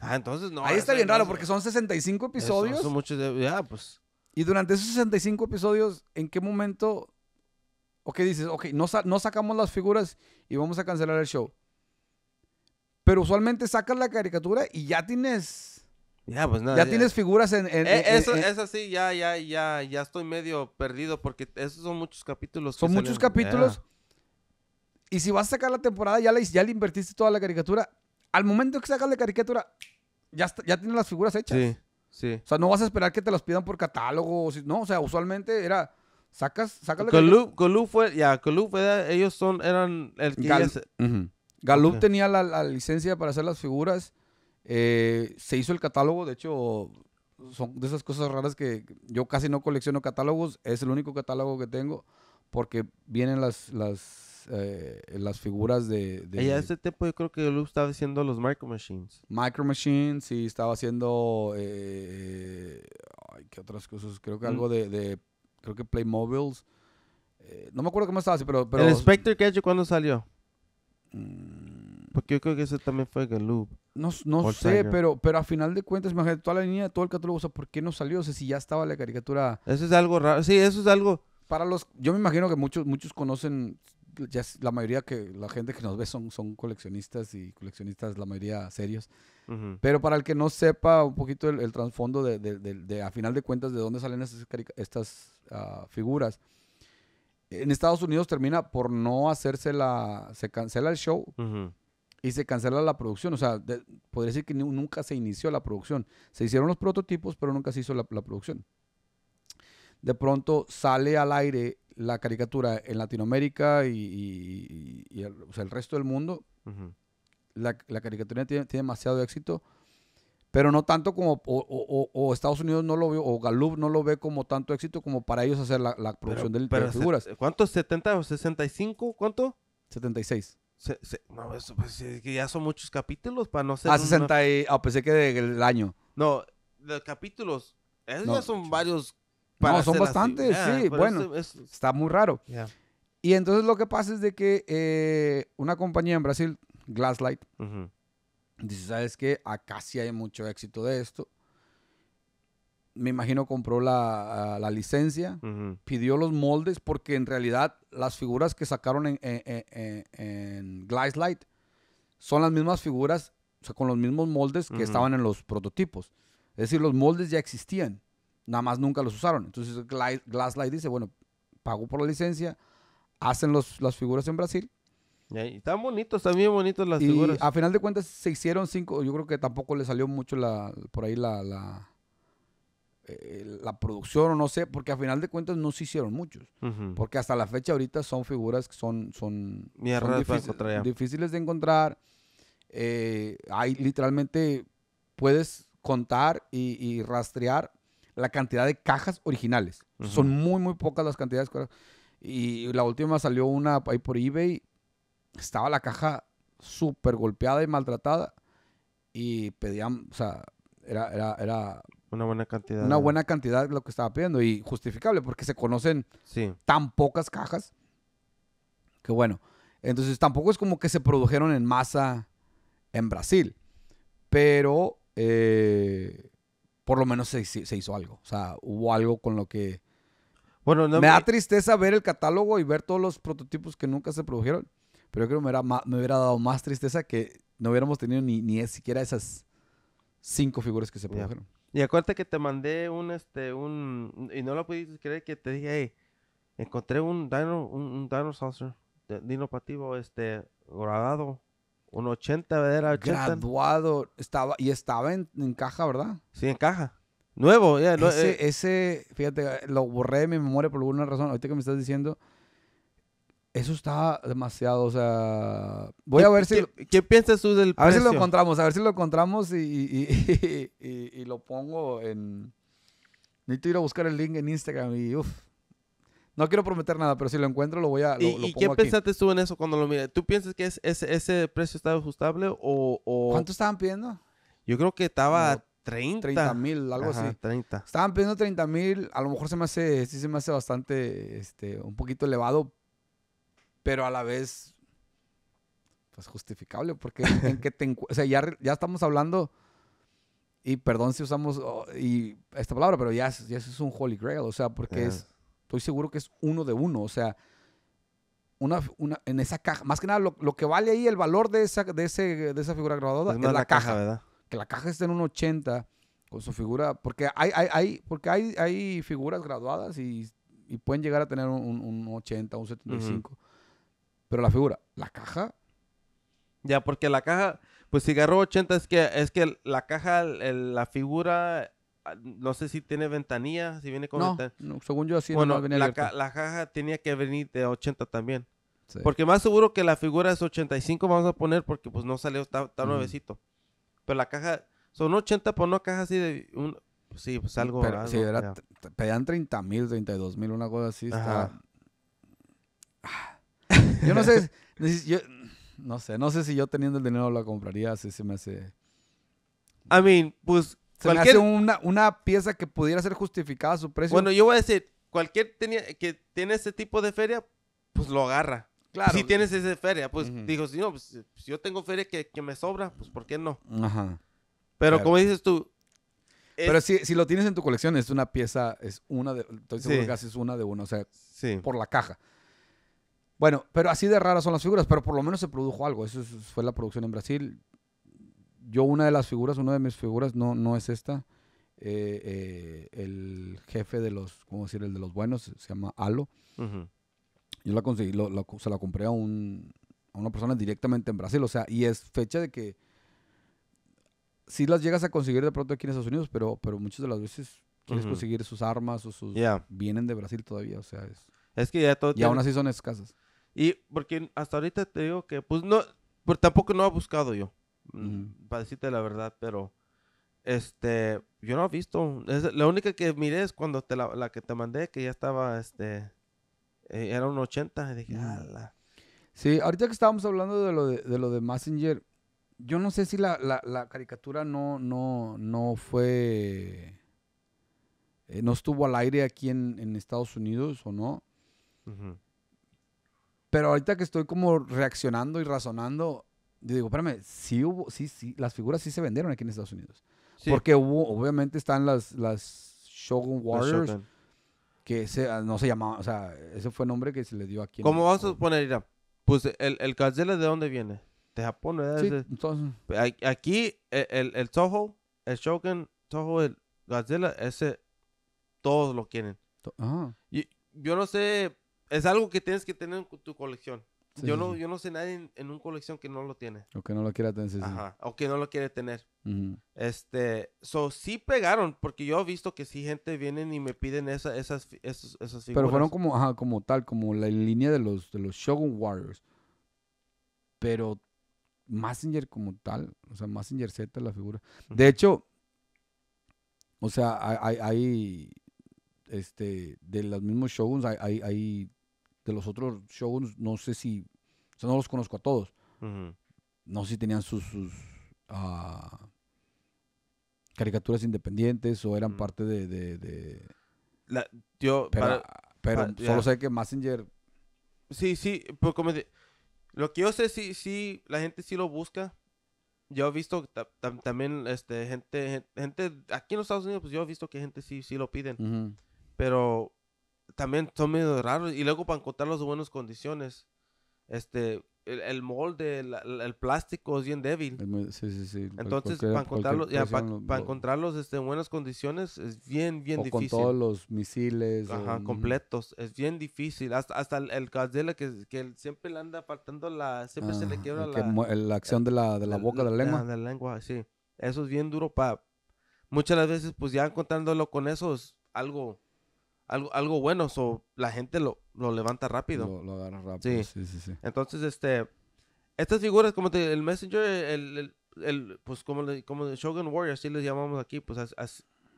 ah, entonces no. Ahí está bien raro porque son 65 episodios. son muchos, de... ya, pues. Y durante esos 65 episodios, ¿en qué momento? ¿O qué dices, ok, no, no sacamos las figuras y vamos a cancelar el show. Pero usualmente sacas la caricatura y ya tienes ya, pues nada. Ya, tienes figuras en. E-, eso, ya, ya, ya, ya estoy medio perdido porque esos son muchos capítulos. Son muchos capítulos. Y si vas a sacar la temporada, ya le, ya le invertiste toda la caricatura. Al momento que sacas la caricatura, ya, ya tienes las figuras hechas. Sí. O sea, no vas a esperar que te las pidan por catálogo. No, o sea, usualmente era. Sacas, sacas colu fue, ya, yeah, ellos son, eran el tenía la, licencia para hacer las figuras. Eh, se hizo el catálogo, de hecho, son de esas cosas raras que yo casi no colecciono catálogos. Es el único catálogo que tengo porque vienen las eh, las, figuras de... de a ese tiempo yo creo que Galoob estaba haciendo los Micro Machines. Micro Machines, sí, estaba haciendo... Eh, ay, ¿qué otras cosas? Creo que algo mm. de, Creo que Playmobiles. Eh, no me acuerdo cómo estaba así, pero, pero... ¿El Spectre Catch cuando salió? Mm. Porque yo creo que ese también fue Galoob No, sé, pero, pero a final de cuentas, imagínate, toda la línea, de todo el catálogo, o sea, ¿por qué no salió? O sea, si ya estaba la caricatura... Eso es algo raro. Sí, eso es algo para los yo me imagino que muchos muchos conocen la mayoría que la gente que nos ve son, son coleccionistas y coleccionistas la mayoría serios. Pero para el que no sepa un poquito el, trasfondo de, a final de cuentas, de dónde salen estas, estas ah, figuras. En Estados Unidos termina por no hacerse la... Se cancela el show y se cancela la producción. O sea, podría decir que nunca se inició la producción. Se hicieron los prototipos, pero nunca se hizo la, la producción. De pronto sale al aire la caricatura en Latinoamérica y, el, resto del mundo, la, caricatura tiene, tiene, demasiado éxito, pero no tanto como, o, Estados Unidos no lo ve, o Galup no lo ve como tanto éxito como para ellos hacer la, producción de, pero figuras. ¿Cuánto? ¿70 o 65? ¿Cuánto? 76. no, eso, pues, que ya son muchos capítulos para no ser. Ah, 60 ah, pensé que del año. No, los capítulos. Esos ya son varios no, son bastantes, sí, bueno, está muy raro. Y entonces lo que pasa es de que eh, una compañía en Brasil, Glasslight, dice, ¿sabes qué? Acá sí hay mucho éxito de esto. Me imagino compró la, la licencia, pidió los moldes, porque en realidad las figuras que sacaron en, en, en, Glasslight son las mismas figuras, o sea, con los mismos moldes que estaban en los prototipos. Es decir, los moldes ya existían nada más nunca los usaron. Entonces Glasslight dice, bueno, pagó por la licencia, hacen las figuras en Brasil. Y están bonitos, están bien bonitos las figuras. A final de cuentas se hicieron cinco, yo creo que tampoco le salió mucho la, por ahí la, la, eh, producción o no sé, porque a final de cuentas no se hicieron muchos. Porque hasta la fecha ahorita son figuras que son, son, difíciles de encontrar. Eh, hay literalmente, puedes contar y, y rastrear la cantidad de cajas originales. Son muy, muy pocas las cantidades. Y la última salió una ahí por eBay. Estaba la caja súper golpeada y maltratada. Y pedían, o sea, era, era, era una buena cantidad. Una buena cantidad lo que estaba pidiendo y justificable porque se conocen tan pocas cajas. Que bueno, entonces tampoco es como que se produjeron en masa en Brasil. Pero eh, por lo menos se, hizo algo. O sea, hubo algo con lo que... Bueno, me, da eh, tristeza ver el catálogo y ver todos los prototipos que nunca se produjeron, pero yo creo que me, era me hubiera dado más tristeza que no hubiéramos tenido ni, ni siquiera esas cinco figuras que se produjeron. Y acuérdate que te mandé un, este, un, y no lo pudiste creer que te dije, hey, encontré un dino, un, dino saucer, dinopativo, este, gradado un 80, era 80. Graduado. Estaba, y estaba en, caja, ¿verdad? Sí, en caja. Nuevo, eh. ese, fíjate, lo borré de mi memoria por alguna razón. Ahorita que me estás diciendo, eso estaba demasiado, o sea... Voy a ver si... ¿Qué, piensas tú del A ver si lo encontramos, a ver si lo encontramos y, lo pongo en... Necesito ir a buscar el link en Instagram y uff. No quiero prometer nada, pero si lo encuentro lo voy a... ¿Y, qué pensaste tú en eso cuando lo miré? ¿Tú piensas que es, ese, ese precio estaba ajustable o, ¿Cuánto estaban pidiendo? Yo creo que estaba... 30. 30 mil, algo Ajá, así. 30. Estaban pidiendo 30 mil. A lo mejor se me hace, sí se me hace bastante, este, un poquito elevado, pero a la vez, pues justificable, porque en que te o sea, ya, ya estamos hablando, y perdón si usamos oh, y esta palabra, pero ya, ya es un holy grail, o sea, porque es Estoy seguro que es uno de uno. O sea, una, una, en esa caja. Más que nada, lo, que vale ahí el valor de esa, de esa figura graduada es, la, caja, ¿verdad? Que la caja esté en un 80 con su figura. Porque hay, hay, porque hay, hay figuras graduadas y, pueden llegar a tener un, 80, un 75. Pero la figura, la caja. Ya, porque la caja, pues si agarró 80 es que, es que la caja, la figura Ah, no sé si tiene ventanilla, si viene con según yo así no la, la, caja tenía que venir de 80 también. Porque más seguro que la figura es 85, vamos a poner, porque pues no salió está mm. nuevecito. Pero la caja, son 80 por una caja así de... Pues, sí, pues algo... Pero, sí, era, pedían 30 mil, 32 mil, una cosa así. Ah. Yo no sé, no sé, no sé si yo teniendo el dinero la compraría, si se me hace... I mean, pues se cualquier... hace una, una pieza que pudiera ser justificada a su precio. Bueno, yo voy a decir, cualquier tenía, que tiene ese tipo de feria, pues lo agarra. Claro. Si tienes esa feria, pues dijo digo, si no, pues, si yo tengo feria que, que, me sobra, pues ¿por qué no? Ajá. Pero como dices tú. Pero si, si, lo tienes en tu colección, es una pieza, es una de. Estoy seguro que haces una de uno, o sea, por la caja. Bueno, pero así de raras son las figuras, pero por lo menos se produjo algo. Eso fue la producción en Brasil yo una de las figuras, una de mis figuras, no, no es esta. Eh, eh, el jefe de los, ¿cómo decir? El de los buenos, se llama Alo. Yo la conseguí, se la compré a, un, a una persona directamente en Brasil. O sea, y es fecha de que si las llegas a conseguir de pronto aquí en Estados Unidos, pero, pero muchas de las veces quieres conseguir sus armas o sus... Vienen de Brasil todavía, o sea, es... Es que ya todo... Y aún así son escasas. Y porque hasta ahorita te digo que, pues no, pero tampoco no ha buscado yo. Mm, para decirte la verdad, pero este, yo no he visto. Es, la única que miré es cuando te la, que te mandé, que ya estaba, este, eh, era un 80. dije, mm. Sí, ahorita que estábamos hablando de lo de, lo de Messenger, yo no sé si la, caricatura no, no, no fue. Eh, no estuvo al aire aquí en, en Estados Unidos o no. Pero ahorita que estoy como reaccionando y razonando, yo digo, espérame, sí hubo, sí, sí, las figuras sí se vendieron aquí en Estados Unidos. Porque hubo, obviamente están las, las Shogun Warriors, que ah, no se llamaba, o sea, ese fue el nombre que se le dio aquí. ¿Cómo vas a poner, Ira? Pues el, el ¿de dónde viene? De Japón, ¿verdad? Sí, entonces. Aquí, el, el, el Toho, el Shogun, Toho, el Godzilla, ese, todos lo quieren. y, yo no sé, es algo que tienes que tener en tu colección yo, no, yo no sé nadie en, en, un colección que no lo tiene. O que no lo quiera tener. Ajá. O que no lo quiere tener. Este, so sí pegaron, porque yo he visto que sí gente viene y me piden esas, figuras. Pero fueron como, como tal, como la línea de los, de los Shogun Warriors. Pero Messenger como tal, o sea, Messenger Z la figura. De hecho, o sea, hay, este, de los mismos Shoguns hay, hay de los otros shoguns, no sé si, o sea, no los conozco a todos. No sé si tenían sus, ah, caricaturas independientes o eran mm. parte de... yo, pero, solo sé que Messenger... Sí, sí, pues, lo que yo sé, sí, sí, la gente sí lo busca. Yo he visto también este, gente, gente, aquí en los Estados Unidos, pues yo he visto que gente sí, sí lo piden. Pero también son medio raros y luego para encontrarlos en buenas condiciones, este, el, molde, el, plástico es bien débil. sí, sí, sí. Entonces, para encontrarlos, para, encontrarlos este, en buenas condiciones es bien, bien difícil. Con todos los misiles. Ajá, completos. Es bien difícil. Hasta, hasta el, Godzilla que, que siempre le anda faltando la. Siempre se le quiebra la. la acción de la, de la boca, de la lengua. De la lengua, sí. Eso es bien duro para. Muchas las veces, pues ya encontrándolo con eso es algo algo, algo bueno, so, la gente lo, levanta rápido. Lo, rápido. Sí. sí. sí, Entonces, este, estas figuras, como el Messenger, el, pues como, como el Shogun Warrior, así les llamamos aquí, pues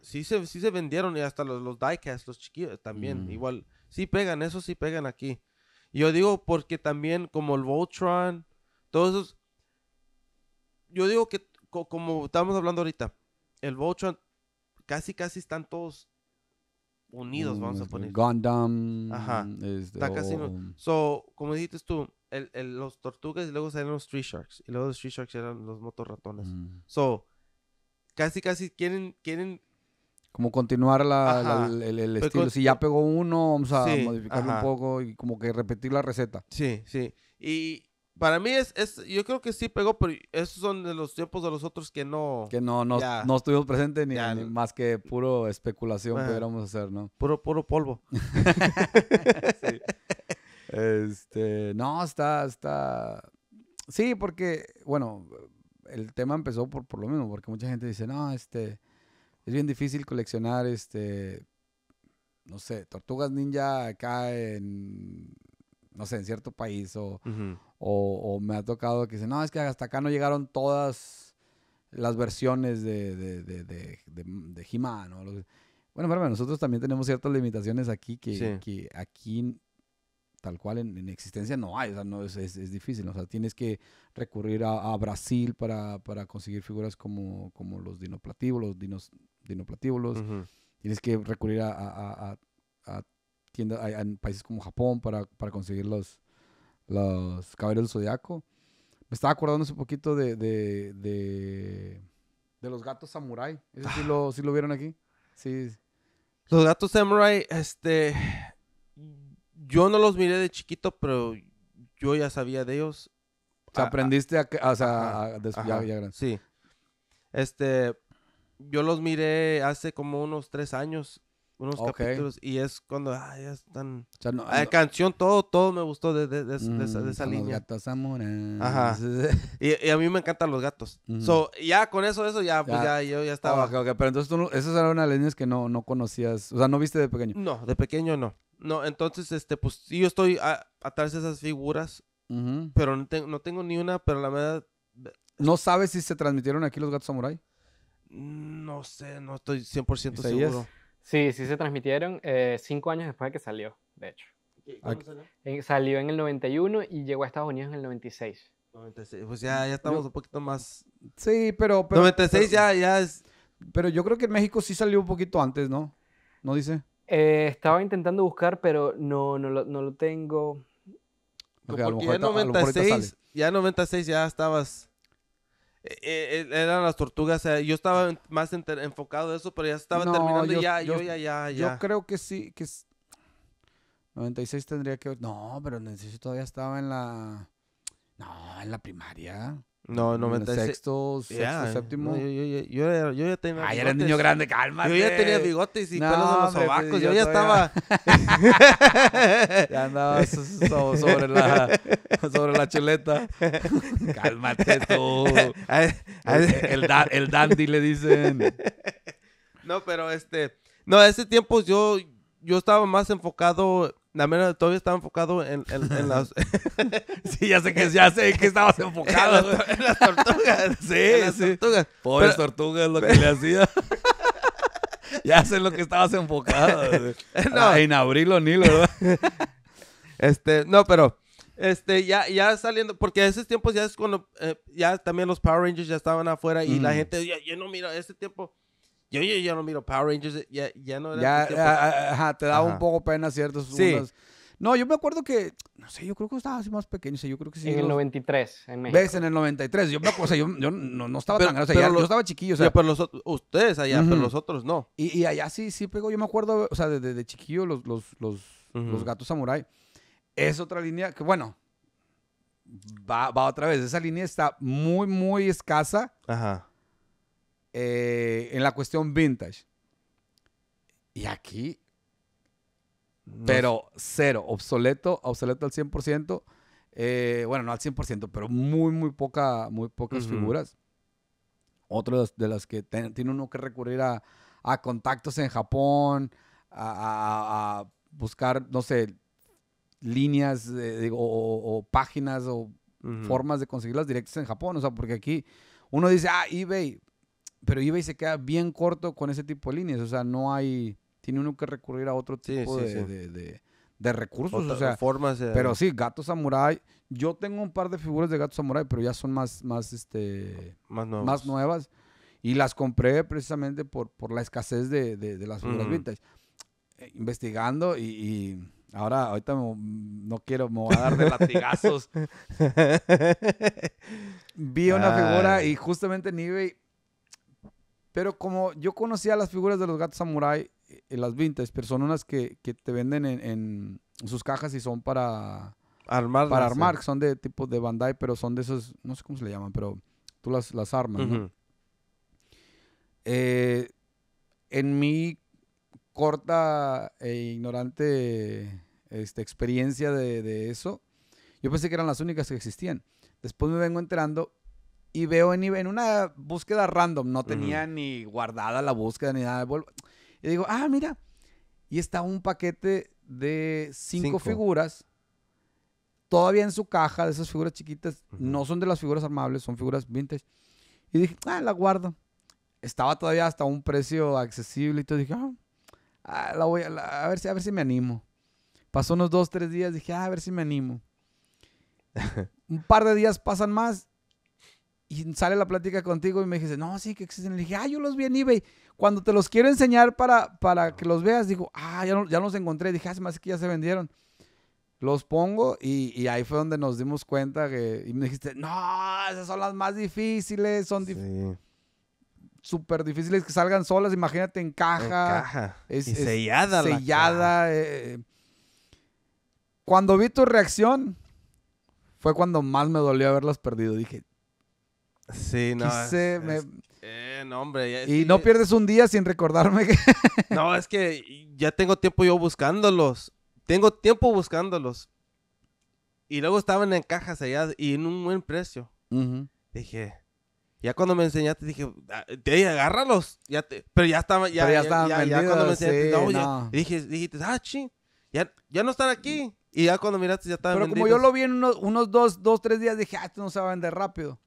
sí, se, sí se vendieron y hasta los, los diecasts, los chiquillos también, mm. igual, sí pegan, eso sí pegan aquí. Yo digo porque también como el Voltron, todos esos, yo digo que como estamos hablando ahorita, el Voltron casi casi están todos unidos, vamos mm, a poner. Gundam. Ajá. Este, Está casi So, como dijiste tú, el, los tortugas y luego salieron los Street Sharks. Y luego los Street Sharks eran los motorratones. Mm. So, casi, casi quieren, quieren como continuar la, el, estilo. Si ya pegó uno, vamos a modificarlo un poco y como que repetir la receta. Sí, sí. Y, para mí es, es, yo creo que sí pegó, pero esos son de los tiempos de los otros que no. Que no, no, no estuvimos presentes ni, más que puro especulación ah. pudiéramos hacer, ¿no? Puro, puro polvo. sí. Este, no, está, está. Sí, porque, bueno, el tema empezó por, por lo mismo, porque mucha gente dice, no, este, es bien difícil coleccionar, este, no sé, tortugas ninja acá en, no sé, en cierto país o. O, me ha tocado que se no, es que hasta acá no llegaron todas las versiones de, de, de, de, de he Bueno, pero nosotros también tenemos ciertas limitaciones aquí que, que aquí tal cual en, existencia no hay, o sea, no, es, difícil, o sea, tienes que recurrir a, Brasil para, conseguir figuras como, como los dinoplatíbulos, dinos, tienes que recurrir a, a, a países como Japón para, para conseguir los, los Caballeros del Zodiaco. Me estaba acordando hace poquito de, de, de, de los gatos samurai. ¿Ese sí lo, lo vieron aquí? Sí. Los gatos samurai, este. Yo no los miré de chiquito, pero yo ya sabía de ellos. O ah, ah, aprendiste a. o sea, ya, sí. Este. Yo los miré hace como unos tres años unos capítulos y es cuando ya están la canción todo todo me gustó de, esa, línea ajá y, a mí me encantan los gatos so ya con eso eso ya, pues ya, yo ya estaba okay, pero entonces tú, esas eran las líneas que no no conocías o sea no viste de pequeño no de pequeño no no entonces este pues sí yo estoy atrás de esas figuras pero no, tengo ni una pero la verdad no sabes si se transmitieron aquí los gatos samurai no sé no estoy 100% seguro Sí, sí se transmitieron eh, cinco años después de que salió, de hecho. salió? En, salió en el 91 y llegó a Estados Unidos en el 96. pues ya, ya estamos un poquito más... Sí, pero... pero 96 ya, ya es... Pero yo creo que en México sí salió un poquito antes, ¿no? ¿No dice? Eh, estaba intentando buscar, pero no, no, no lo tengo. porque ya en 96, ya 96 ya estabas... Eh, eh, eran las tortugas. yo estaba más enfocado en eso, pero ya estaba terminando. Yo, ya, yo, ya, Yo creo que sí, que 96 tendría que. No, pero necesito todavía estaba en la. No, en la primaria. No, no e-, Sexto, sexto, séptimo. yo, ya tenía. Ah, ya eres niño grande, calma. Yo ya tenía bigotes y pelos en los pues, sobacos. Yo, ya estaba. ya andaba sobre, la, sobre la chuleta. Cálmate tú. el, dandy le dicen. No, pero este. No, ese tiempo yo, yo estaba más enfocado la todavía estaba enfocado en, en, las... sí, ya sé que, ya sé estabas enfocado. en, las, tortugas. Sí, sí. tortugas. Pobres tortugas, lo que le hacía. ya sé lo que estabas enfocado. no. En abril o Nilo, ¿verdad? este, no, pero... Este, ya, ya saliendo, porque a esos tiempos ya es cuando, eh, ya también los Power Rangers ya estaban afuera y la gente, ya, yo no miro, ese tiempo, yo, yo ya no miro Power Rangers, ya, ya no era. Ya, ajá, te daba un poco pena ¿cierto? Sí. No, yo me acuerdo que, no sé, yo creo que estaba así más pequeño, o sea, yo creo que sí. En el 93, en México. ¿Ves? En el 93, yo me acuerdo, o sea, yo, yo no, estaba tan grande, o sea, yo estaba chiquillo, o sea. pero los, ustedes allá, pero los otros no. Y, y, allá sí, sí pegó, yo me acuerdo, o sea, desde chiquillo, los, los, los, los gatos samurai. Es otra línea que, bueno, va, va otra vez, esa línea está muy, muy escasa. Ajá eh, en la cuestión vintage. Y aquí, pero cero, obsoleto, obsoleto al 100%. Eh, bueno, no al 100%, pero muy, muy, poca, muy pocas figuras. Otro de las que tiene uno que recurrir a, contactos en Japón, a, buscar, no sé, líneas o, páginas o formas de conseguirlas directas en Japón. O sea, porque aquí uno dice, ah, eBay, pero eBay se queda bien corto con ese tipo de líneas. O sea, no hay. Tiene uno que recurrir a otro tipo de, De, recursos. o sea, formas. pero sí, gato samurai. Yo tengo un par de figuras de gato samurai, pero ya son más, más, este, más, nuevas. Y las compré precisamente por, por la escasez de, de las figuras vintage. Eh, investigando y, Ahora, ahorita mm, no quiero, me voy a dar de latigazos. Vi una figura y justamente en eBay pero como yo conocía las figuras de los gatos samurai, en eh, las vintage, personas que, que te venden en, sus cajas y son para armar. Para armar, son de tipo de Bandai, pero son de esos, no sé cómo se le llaman, pero tú las, las armas, eh, en mi corta e ignorante este, experiencia de, de eso, yo pensé que eran las únicas que existían. Después me vengo enterando y veo en, una búsqueda random, no tenía ni guardada la búsqueda ni nada. Y digo, ah, mira, y está un paquete de cinco, figuras, todavía en su caja, de esas figuras chiquitas, no son de las figuras armables, son figuras vintage. Y dije, ah, la guardo. Estaba todavía hasta un precio accesible y todo. Dije, ah, ah la voy a, ver si, a ver si me animo. Pasó unos dos, tres días, dije, ah, a ver si me animo. un par de días pasan más y sale la plática contigo y me dice no, sí que existen. Le dije, ah, yo los vi en eBay. Cuando te los quiero enseñar para, para que los veas, digo, ah, ya, los encontré. Dije, ah, más que ya se vendieron. Los pongo y, ahí fue donde nos dimos cuenta que. Y me dijiste, no, esas son las más difíciles, son súper difíciles que salgan solas. Imagínate en caja. caja. y sellada. sellada. Eh, eh. Cuando vi tu reacción, fue cuando más me dolió haberlas perdido. Dije, Sí, no. y no pierdes un día sin recordarme que... no, es que ya tengo tiempo yo buscándolos. Tengo tiempo buscándolos. Y luego estaban en cajas allá y en un buen precio. Dije, ya cuando me enseñaste, dije, ah, te agárralos. Ya pero ya estaba, ya, ya, ya, vendidos, cuando me dije, dijiste, ah, ching, ya, no están aquí. Y ya cuando miraste, ya estaban Pero como yo lo vi en unos, unos dos, dos, tres días, dije, ah, esto no se va a vender rápido.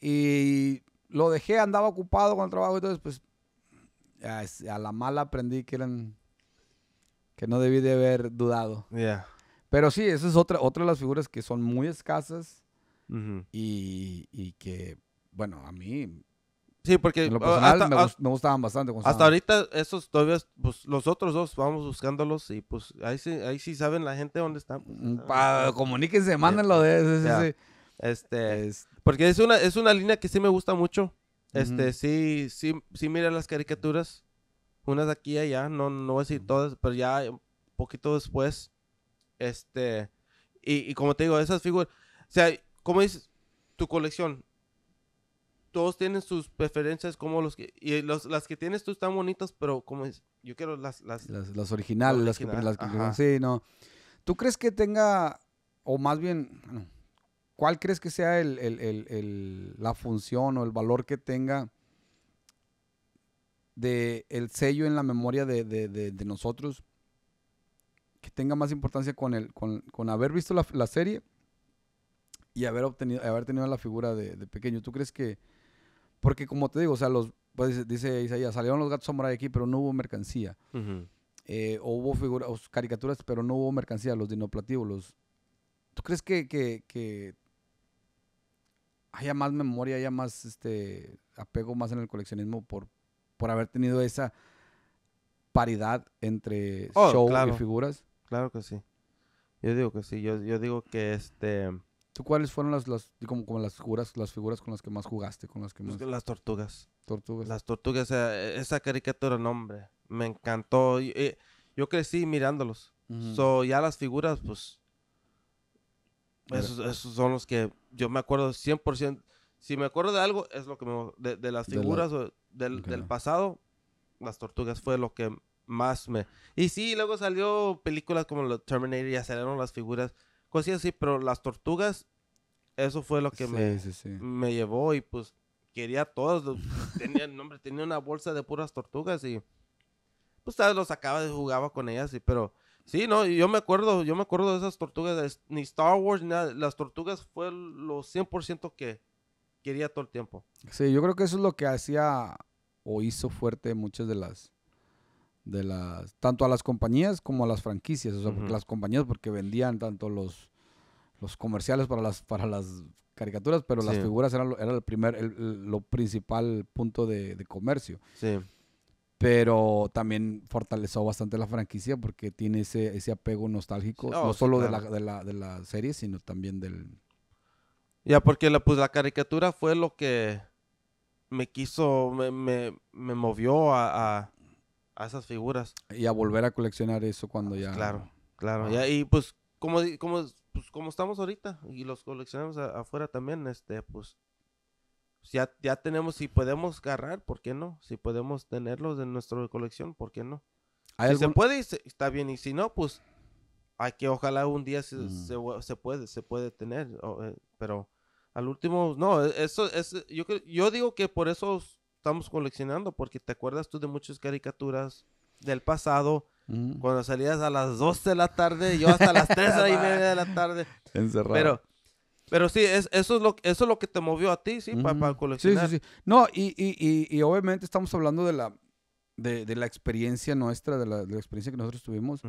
Y lo dejé, andaba ocupado con el trabajo, entonces pues a la mala aprendí que eran que no debí de haber dudado. Pero sí, esa es otra, otra de las figuras que son muy escasas y, y, que, bueno, a mí... Sí, porque en lo ah, personal, me, gustaban bastante. Hasta ahorita esos todavía, pues los otros dos vamos buscándolos y pues ahí sí, ahí sí saben la gente dónde están. Pues, mm, comuníquense, mándenlo de... Sí, este, es... porque es una, es una línea que sí me gusta mucho. Este, sí, sí, sí mira las caricaturas. Unas de aquí y allá, no, no voy a decir todas, pero ya un poquito después. Este, y, y como te digo, esas figuras, o sea, como dices, tu colección, todos tienen sus preferencias como los que y los, las que tienes tú están bonitas pero como es, yo quiero las las, originales, las que, las sí no tú crees que tenga o más bien no, ¿Cuál crees que sea la función o el valor que tenga de el sello en la memoria de, nosotros? Que tenga más importancia con, el, con, haber visto la, serie y haber, obtenido, haber tenido la figura de, pequeño. ¿Tú crees que.? Porque, como te digo, o sea, los, pues, dice Isaías, salieron los gatos samurai aquí, pero no hubo mercancía. Eh, o hubo figuras, caricaturas, pero no hubo mercancía, los dinoplativos, los. ¿Tú crees que, que haya más memoria, haya más este, apego más en el coleccionismo por, por haber tenido esa paridad entre oh, show y figuras. Claro que sí. Yo digo que sí. Yo, yo digo que este. ¿Tú cuáles fueron las, como, como, las figuras, las figuras con las que más jugaste, con las que pues, Las tortugas. Tortugas. Las tortugas, eh, esa, caricatura, nombre me encantó. Eh, yo, crecí mirándolos. ya las figuras, pues esos, son los que yo me acuerdo 100%. Si me acuerdo de algo, es lo que me... De, las figuras del, pasado, las tortugas fue lo que más me... Y sí, luego salió películas como Terminator y aceleraron las figuras. Cosas así, pero las tortugas, eso fue lo que me, me llevó y pues quería todos. tenía, nombre, tenía una bolsa de puras tortugas y... Pues tal los sacaba y jugaba con ellas, y, pero Sí, no, yo me acuerdo, yo me acuerdo de esas tortugas, ni Star Wars, ni nada, las tortugas fue lo 100% que quería todo el tiempo. Sí, yo creo que eso es lo que hacía o hizo fuerte muchas de las, de las, tanto a las compañías como a las franquicias, o sea, porque las compañías porque vendían tanto los, los comerciales para las, para las caricaturas, pero las figuras eran, eran el primer, lo principal punto de, de comercio. Sí pero también fortaleció bastante la franquicia porque tiene ese, ese apego nostálgico, no, solo de, la, de, la, de la serie, sino también del... Ya, porque la, pues, la caricatura fue lo que me quiso, me, me, movió a, a, a, esas figuras. Y a volver a coleccionar eso cuando ah, pues, ya... Claro, claro. Ah. y pues como, como, pues, como estamos ahorita y los coleccionamos afuera también, este, pues pues, ya, ya tenemos, si podemos agarrar, ¿por qué no? Si podemos tenerlos en nuestra colección, ¿por qué no? si se puede, está bien, y si no, pues hay que ojalá un día se, mm. se, puede, se puede tener, eh, pero al último, no, e, eso es, yo, yo digo que por eso estamos coleccionando, porque te acuerdas tú de muchas caricaturas del pasado, mm. cuando salías a las 12 de la tarde, yo hasta las 3 y media de la tarde. Encerrado. Pero sí, eso, es lo, eso es lo que te movió a ti, sí, para, coleccionar. Sí, sí, sí. No, y, y, y, obviamente estamos hablando de la, de, la experiencia nuestra, de la, experiencia que nosotros tuvimos.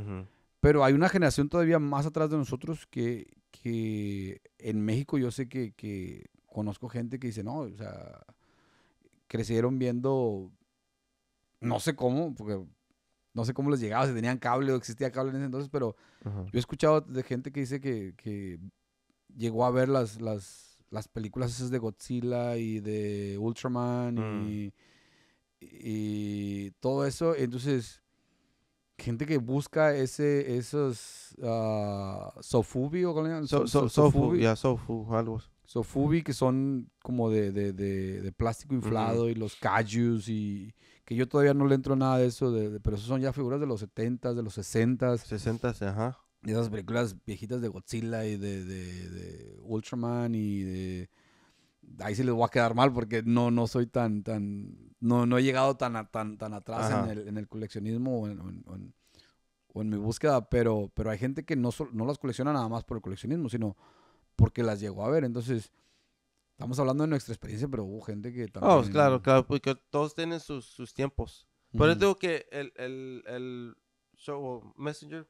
Pero hay una generación todavía más atrás de nosotros que, que en México yo sé que, conozco gente que dice, no, o sea, crecieron viendo, no sé cómo, porque no sé cómo les llegaba, si tenían cable o existía cable en ese entonces, pero yo he escuchado de gente que dice que llegó a ver las, las, las películas esas de Godzilla y de Ultraman mm. y, y, todo eso. Entonces, gente que busca ese, esos ah, sofubi o so, so, sofubi, ya sofu, algo. Sofubi que son como de, de, de, plástico inflado y los cajus y que yo todavía no le entro nada de eso, de, pero eso son ya figuras de los 70s, de los 60s. 60s, ajá esas películas viejitas de Godzilla y de, de, de, Ultraman y de... Ahí sí les voy a quedar mal porque no, no soy tan, tan... No, no he llegado tan, tan, tan atrás en el, en el, coleccionismo o en, mi búsqueda, pero, pero hay gente que no, no las colecciona nada más por el coleccionismo, sino porque las llegó a ver. Entonces, estamos hablando de nuestra experiencia, pero hubo gente que también... Oh, claro, claro, porque pues todos tienen sus, sus tiempos. Por digo que el, el, el show Messenger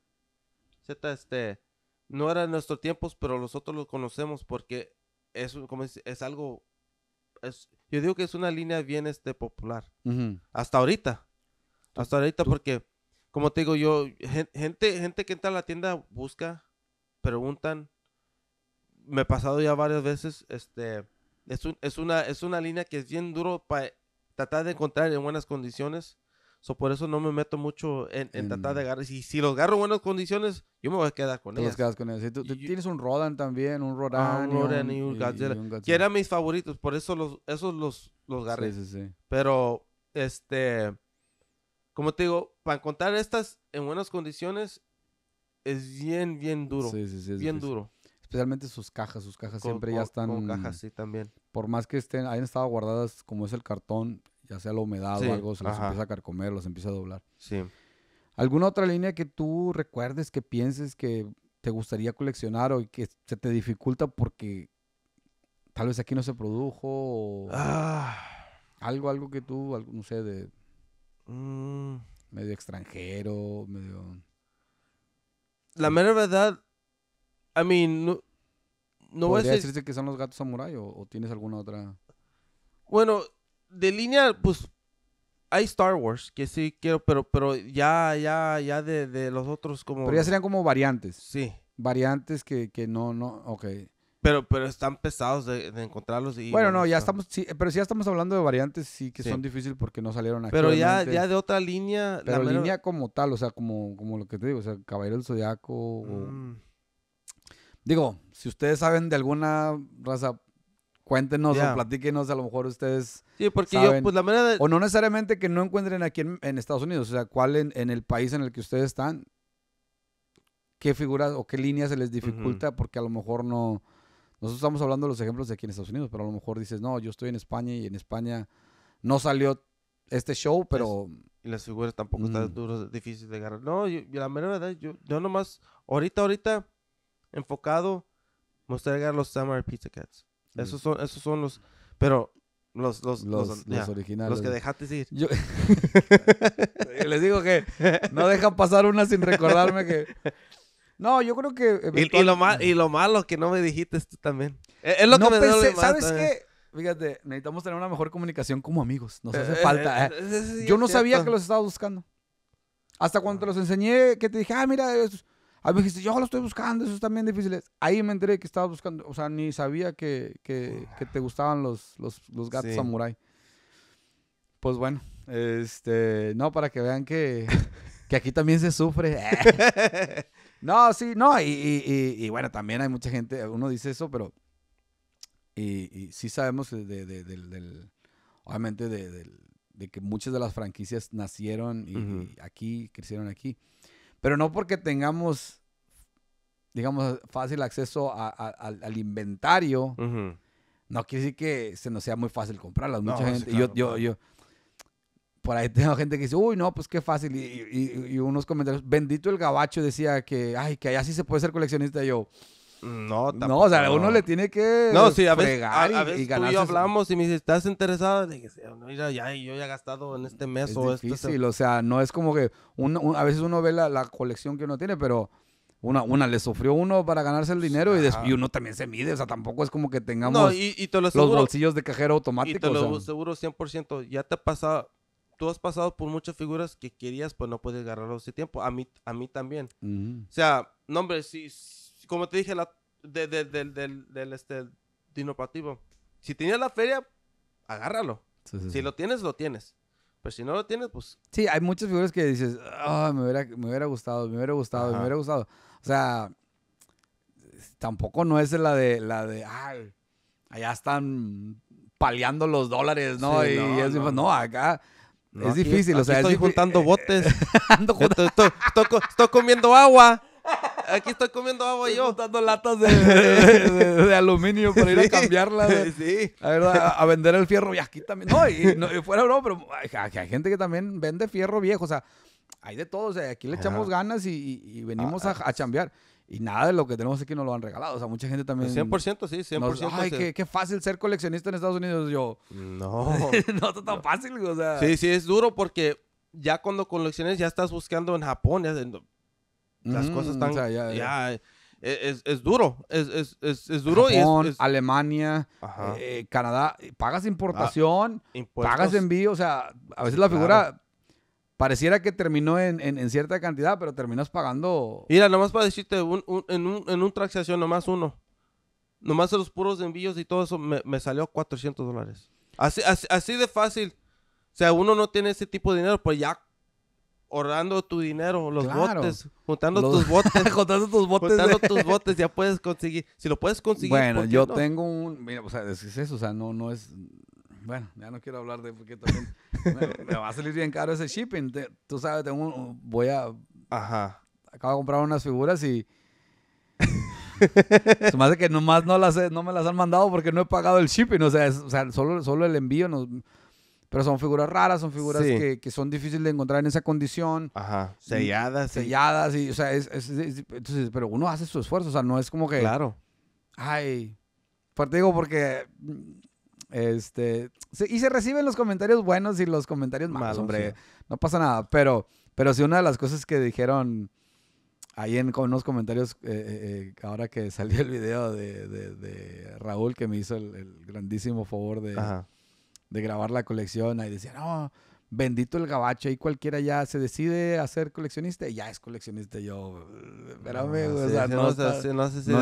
Z, este, no era en nuestros tiempos, pero nosotros lo conocemos porque es, como es, algo, yo digo que es una línea bien este, popular. Hasta ahorita. Hasta ahorita porque, como te digo yo, gente, gente que entra a la tienda busca, preguntan. Me he pasado ya varias veces, este, es, es, una, es una línea que es bien duro para tratar de encontrar en buenas condiciones So, por eso no me meto mucho en, tratar de agarrar. Y si los agarro en buenas condiciones, yo me voy a quedar con ellos. tienes un Rodan también, un ah, Rodan. un y un, Que eran mis favoritos, por eso los, esos los, los agarré. Pero, este, como te digo, para encontrar estas en buenas condiciones es bien, bien duro. Bien duro. Especialmente sus cajas, sus cajas siempre ya están. Por más que estén, hayan estado guardadas como es el cartón, ya sea la humedad o algo, se los empieza a carcomer, los empieza a doblar. Sí. ¿Alguna otra línea que tú recuerdes, que pienses que te gustaría coleccionar o que se te dificulta porque tal vez aquí no se produjo ah. algo, algo que tú, no sé, de mm. medio extranjero, medio... La mera verdad, a mí no, no voy a decir... decirse que son los gatos samurai o tienes alguna otra? Bueno, de línea, pues hay Star Wars que sí quiero, pero, pero ya, ya, ya de, los otros como. Pero ya serían como variantes. Sí. Variantes que, no, no, ok. Pero, pero están pesados de, encontrarlos y. Bueno, no, ya estamos, sí, pero sí ya estamos hablando de variantes, sí que son difíciles porque no salieron aquí. Pero ya, ya de otra línea. Pero la línea como tal, o sea, como, como lo que te digo, o sea, Caballero del Zodíaco mm. Digo, si ustedes saben de alguna raza, cuéntenos o platíquenos a lo mejor ustedes. Sí, porque saben, yo, pues la manera de... O no necesariamente que no encuentren aquí en, en Estados Unidos, o sea, cuál en, el país en el que ustedes están, qué figuras o qué líneas se les dificulta, porque a lo mejor no... Nosotros estamos hablando de los ejemplos de aquí en Estados Unidos, pero a lo mejor dices, no, yo estoy en España y en España no salió este show, pero... y las figuras tampoco están mm. duras, difíciles de agarrar. No, yo, la mera verdad, yo, nomás, ahorita, ahorita, enfocado, me los Summer Pizza Cats. Esos son, los. Pero los, los, los, originales. Los que dejaste ir. les digo que no dejan pasar una sin recordarme que. No, yo creo que. Y, lo mal, y lo malo que no me dijiste tú también. E-, es, lo que me ¿Sabes qué? Fíjate, necesitamos tener una mejor comunicación como amigos. Nos eh, hace eh, falta. Eh, yo no sabía que los estaba buscando. Hasta cuando te ah. los enseñé, que te dije, ah, mira, ahí me dijiste, yo lo estoy buscando, eso es bien difíciles. Ahí me enteré que estabas buscando, o sea, ni sabía que, que, te gustaban los, los, los gatos samurai. Pues bueno, este, no, para que vean que, que aquí también se sufre. no, sí, no, y, y, bueno, también hay mucha gente, uno dice eso, pero. Y, sí sabemos de, del, Obviamente, de, que muchas de las franquicias nacieron y, aquí, crecieron aquí. Pero no porque tengamos, digamos, fácil acceso al, inventario, no quiere decir que se nos sea muy fácil comprarlas. Mucha gente, yo, yo, yo, por ahí tengo gente que dice, uy, no, pues qué fácil. Y, unos comentarios, bendito el gabacho decía que, ay, que allá sí se puede ser coleccionista. yo, no, No, o sea, uno le tiene que no, a y, y hablamos y me dice, ¿estás interesado? dije, mira, ya, yo ya he gastado en este mes o difícil, Es difícil, o sea, no es como que... a veces uno ve la, colección que uno tiene, pero... Una, una le sufrió uno para ganarse el dinero y, uno también se mide. O sea, tampoco es como que tengamos y, los bolsillos de cajero automático. Y te lo seguro 100%. Ya te pasado Tú has pasado por muchas figuras que querías, pues no puedes agarrarlo ese tiempo. A mí, a mí también. O sea, no, hombre, sí si, como te dije, la, del, del este, dinopativo. Si tienes la feria, agárralo. si lo tienes, lo tienes. Pero si no lo tienes, pues... Sí, hay muchas figuras que dices, ah, me, hubiera, me hubiera gustado, me hubiera gustado, me hubiera gustado. O sea, tampoco no es la de, la de, ay, allá están paliando los dólares, ¿no? y no, no. acá... es difícil, o sea, estoy juntando botes. estoy comiendo agua aquí estoy comiendo agua yo. dando latas de, de, aluminio para ir a cambiarlas. Sí. A, ver, a, vender el fierro. Y aquí también. No, y, fuera no, pero hay, gente que también vende fierro viejo. O sea, hay de todo. O sea, aquí le echamos ganas y, venimos ah, a, a ah. chambear. Y nada de lo que tenemos aquí nos lo han regalado. O sea, mucha gente también. 100%, sí, 100%. Ay, qué, fácil ser coleccionista en Estados Unidos. Yo. No. no está tan fácil, o sea. Sí, sí, es duro porque ya cuando colecciones ya estás buscando en Japón. Ya, las mm, cosas están. O ya, e, Es, es, duro, es, es, es duro. Japón, Alemania, eh, Canadá, pagas ah, importación, pagas envío, o sea, a veces la figura pareciera que terminó en, en, cierta cantidad, pero terminas pagando. Mira, nomás para decirte, en, un, en un transacción, nomás uno, nomás los puros envíos y todo eso, me, me salió 400 dólares. Así, así, así, de fácil. O sea, uno no tiene ese tipo de dinero, pues ya ahorrando tu dinero, los botes, juntando tus botes, juntando tus botes, juntando tus botes, ya puedes conseguir, si lo puedes conseguir. Bueno, yo tengo un, mira, o sea, es eso, o sea, no, no es, bueno, ya no quiero hablar de porque también me, va a salir bien caro ese shipping, tú sabes, tengo voy a, ajá, acabo de comprar unas figuras y se me hace que nomás no las no me las han mandado porque no he pagado el shipping, o sea, o sea solo, solo el envío nos, pero son figuras raras, son figuras que, que, son difíciles de encontrar en esa condición. Ajá. Selladas. Selladas, y, o sea, entonces, pero uno hace su esfuerzo, o sea, no es como que. Claro. Ay. ti digo, porque. Este. y se reciben los comentarios buenos y los comentarios malos, hombre. No pasa nada, pero, pero sí, una de las cosas que dijeron ahí en unos comentarios, eh, eh, eh, ahora que salió el video de, Raúl, que me hizo el, grandísimo favor de de grabar la colección. Ahí decía, no, bendito el gabacho, ahí cualquiera ya se decide a ser coleccionista y ya es coleccionista. Yo, mm, espérame, no, o sea, no,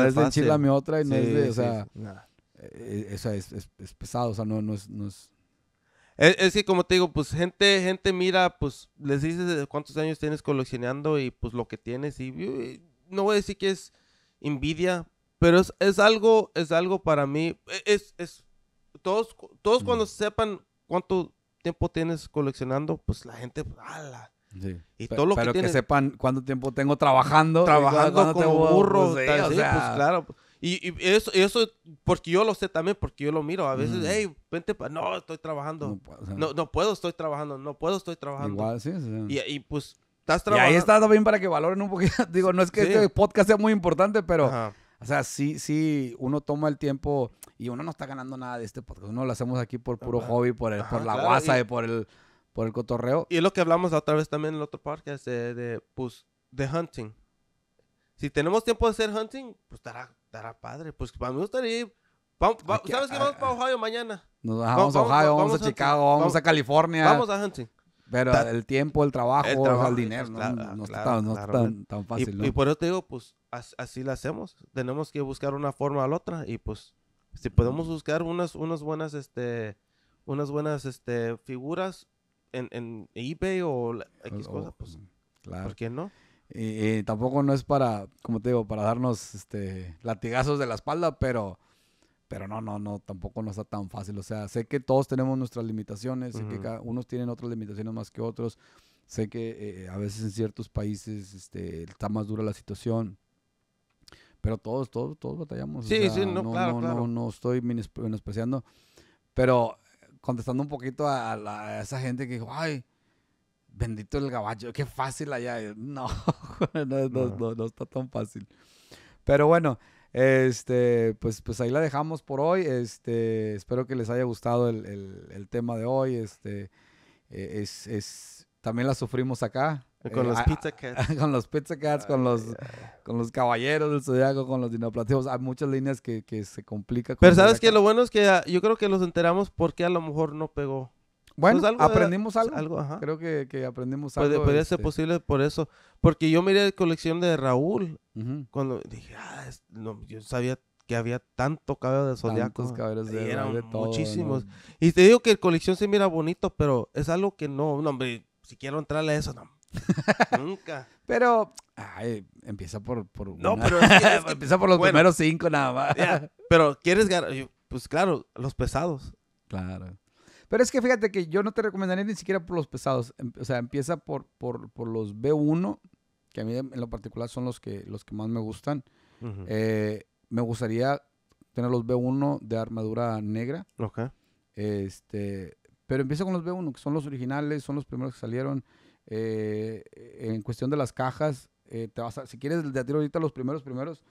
es de Chile otra y no es de, o sea, eh, eso es, es, pesado, o sea, no, no es... No es... que como te digo, pues gente, gente mira, pues les dices cuántos años tienes coleccionando y pues lo que tienes y, no voy a decir que es envidia, pero es, algo, es algo para mí, e, es, es todos, todos cuando sepan cuánto tiempo tienes coleccionando, pues la gente, ala. Sí. Y todo lo que, Pero que sepan cuánto tiempo tengo trabajando. Trabajando como burro. sí, pues claro. Pues, y, eso, eso, porque yo lo sé también, porque yo lo miro. A veces, mm. hey, vente, no, estoy trabajando. No, puedo, no, puedo, estoy trabajando. No puedo, estoy trabajando. Igual, sí. sí. y, y, pues, estás trabajando. Y ahí está también para que valoren un poquito. Digo, no es que este podcast sea muy importante, pero... Ajá o sea, sí, sí, uno toma el tiempo y uno no está ganando nada de este podcast. Uno lo hacemos aquí por puro hobby, por, la guasa y... por el, por el cotorreo. Y es lo que hablamos otra vez también en el otro podcast de, de, pues, de hunting. Si tenemos tiempo de hacer hunting, pues estará, estará padre. Pues para mí gustaría ir. ¿Sabes qué? Vamos a, para Ohio mañana. Nos vamos, a Ohio, vamos, a, Chicago, vamos, a California. Vamos a hunting. Pero el tiempo, el trabajo, el, dinero, pues, no, está, tan, fácil. Y, y por eso te digo, pues así lo hacemos. Tenemos que buscar una forma o la otra y pues si podemos buscar unas, unas buenas, este, unas buenas, este, figuras en, en eBay o X pues, cosa, pues, oh, claro. ¿por qué no? Eh, eh, tampoco no es para, como te digo, para darnos, este, latigazos de la espalda, pero, pero no, no, no, tampoco no está tan fácil. O sea, sé que todos tenemos nuestras limitaciones, sé que unos tienen otras limitaciones más que otros. Sé que eh, a veces en ciertos países este, está más dura la situación pero todos, todos, todos batallamos. Sí, o sea, sí, no, no, claro, no, no, no estoy menospreciando, pero contestando un poquito a, la, esa gente que dijo, ay, bendito el gabacho, qué fácil allá. No, no, no, no, está tan fácil. Pero bueno, este, pues, pues ahí la dejamos por hoy. Este, espero que les haya gustado el, el, el tema de hoy. Este, e, es, es, también la sufrimos acá. Eh, ah, ah, con los Pizza Cats. con ah, los con, los, Caballeros del Zodiaco, con los dinoplateos. Hay muchas líneas que, se complica. Pero sabes que lo bueno es que yo creo que los enteramos porque a lo mejor no pegó. Bueno, pues aprendimos algo. Creo que, que aprendimos algo. Puede, ser este, posible por eso. Porque yo miré la colección de Raúl. Cuando dije, yo sabía que había tanto cabello de zodiaco. eran muchísimos. Y te digo que la colección se mira bonito, pero es algo que no, no hombre, si quiero entrarle a eso, no, Nunca. Pero, empieza por, por empieza por los primeros cinco nada más. pero quieres pues claro, los pesados. Claro. Pero es que fíjate que yo no te recomendaría ni siquiera por los pesados. Em, o sea, empieza por, por, los B1, que a mí en lo particular son los que, los que más me gustan. Eh, me gustaría tener los B1 de armadura negra. Ok. Este, pero empieza con los B1, que son los originales, son los primeros que salieron. Eh, en cuestión de las cajas, eh, te vas si quieres de tiro ahorita los primeros primeros,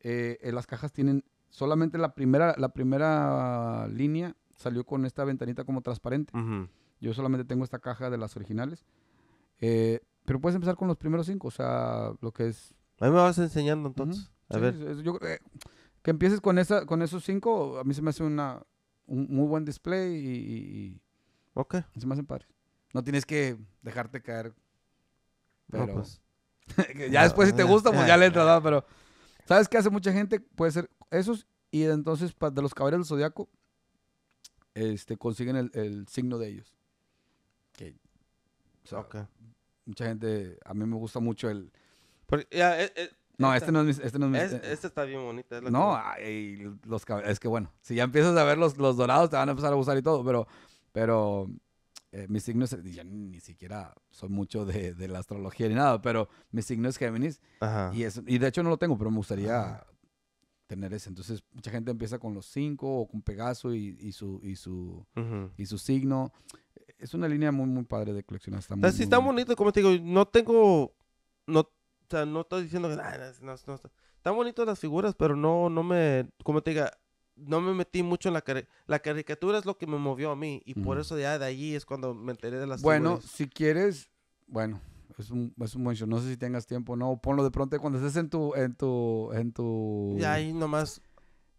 eh, las cajas tienen solamente la primera, la primera línea salió con esta ventanita como transparente. Yo solamente tengo esta caja de las originales. pero puedes empezar con los primeros cinco, o sea, lo que es... Ahí me vas enseñando entonces. A ver. que empieces con, esa, con esos cinco, a mí se me hace una, un muy buen display y... y ok. Se me hacen padres. No tienes que dejarte caer. Pero. Pues. ya después, si te gusta, pues ya le entras, ¿no? Pero. ¿Sabes qué hace mucha gente? Puede ser esos. Y entonces, de los caballeros del zodiaco, este, consiguen el, signo de ellos. Que, Mucha gente. A mí me gusta mucho el. Eh, eh, no, este no es mi. Este, no es, este está bien bonito... no, los, es que bueno, si ya empiezas a ver los, los dorados, te van a empezar a gustar y todo, pero. Pero eh, mi signo es, ya ni siquiera soy mucho de, de, la astrología ni nada, pero mi signo es Géminis. Y, es, y de hecho no lo tengo, pero me gustaría tener ese. Entonces mucha gente empieza con los cinco o con Pegaso y, y su, y, su, y su signo. Es una línea muy, muy padre de coleccionar. Está, muy, sí, bonito, como te digo, no tengo, no, o sea, no estoy diciendo que, ah, no, no, están bonitas las figuras, pero no, no me, como te diga, no me metí mucho en la caricatura. La caricatura es lo que me movió a mí. Y por eso ya de allí es cuando me enteré de las Bueno, si quieres, bueno, es un, buen show. No sé si tengas tiempo no. Ponlo de pronto cuando estés en tu, en tu, en tu. ahí nomás.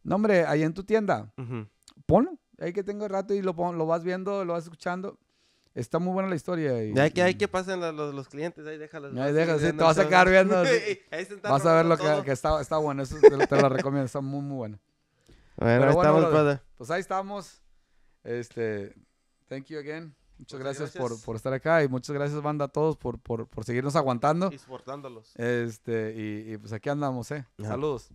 No, hombre, ahí en tu tienda. Ponlo. Ahí que tengo el rato y lo, lo vas viendo, lo vas escuchando. Está muy buena la historia. Y, hay que, hay que pasen los, clientes, ahí déjalos. Ahí sí, te vas a quedar viendo. vas a ver lo que, está, está bueno, eso te, lo recomiendo, está muy, muy buena. Bueno, ahí estamos, Pues ahí estamos. Este, thank you again. Muchas, gracias, Por, estar acá y muchas gracias, banda, a todos por, seguirnos aguantando. Este, y soportándolos. Este, y, pues aquí andamos, ¿eh? Saludos.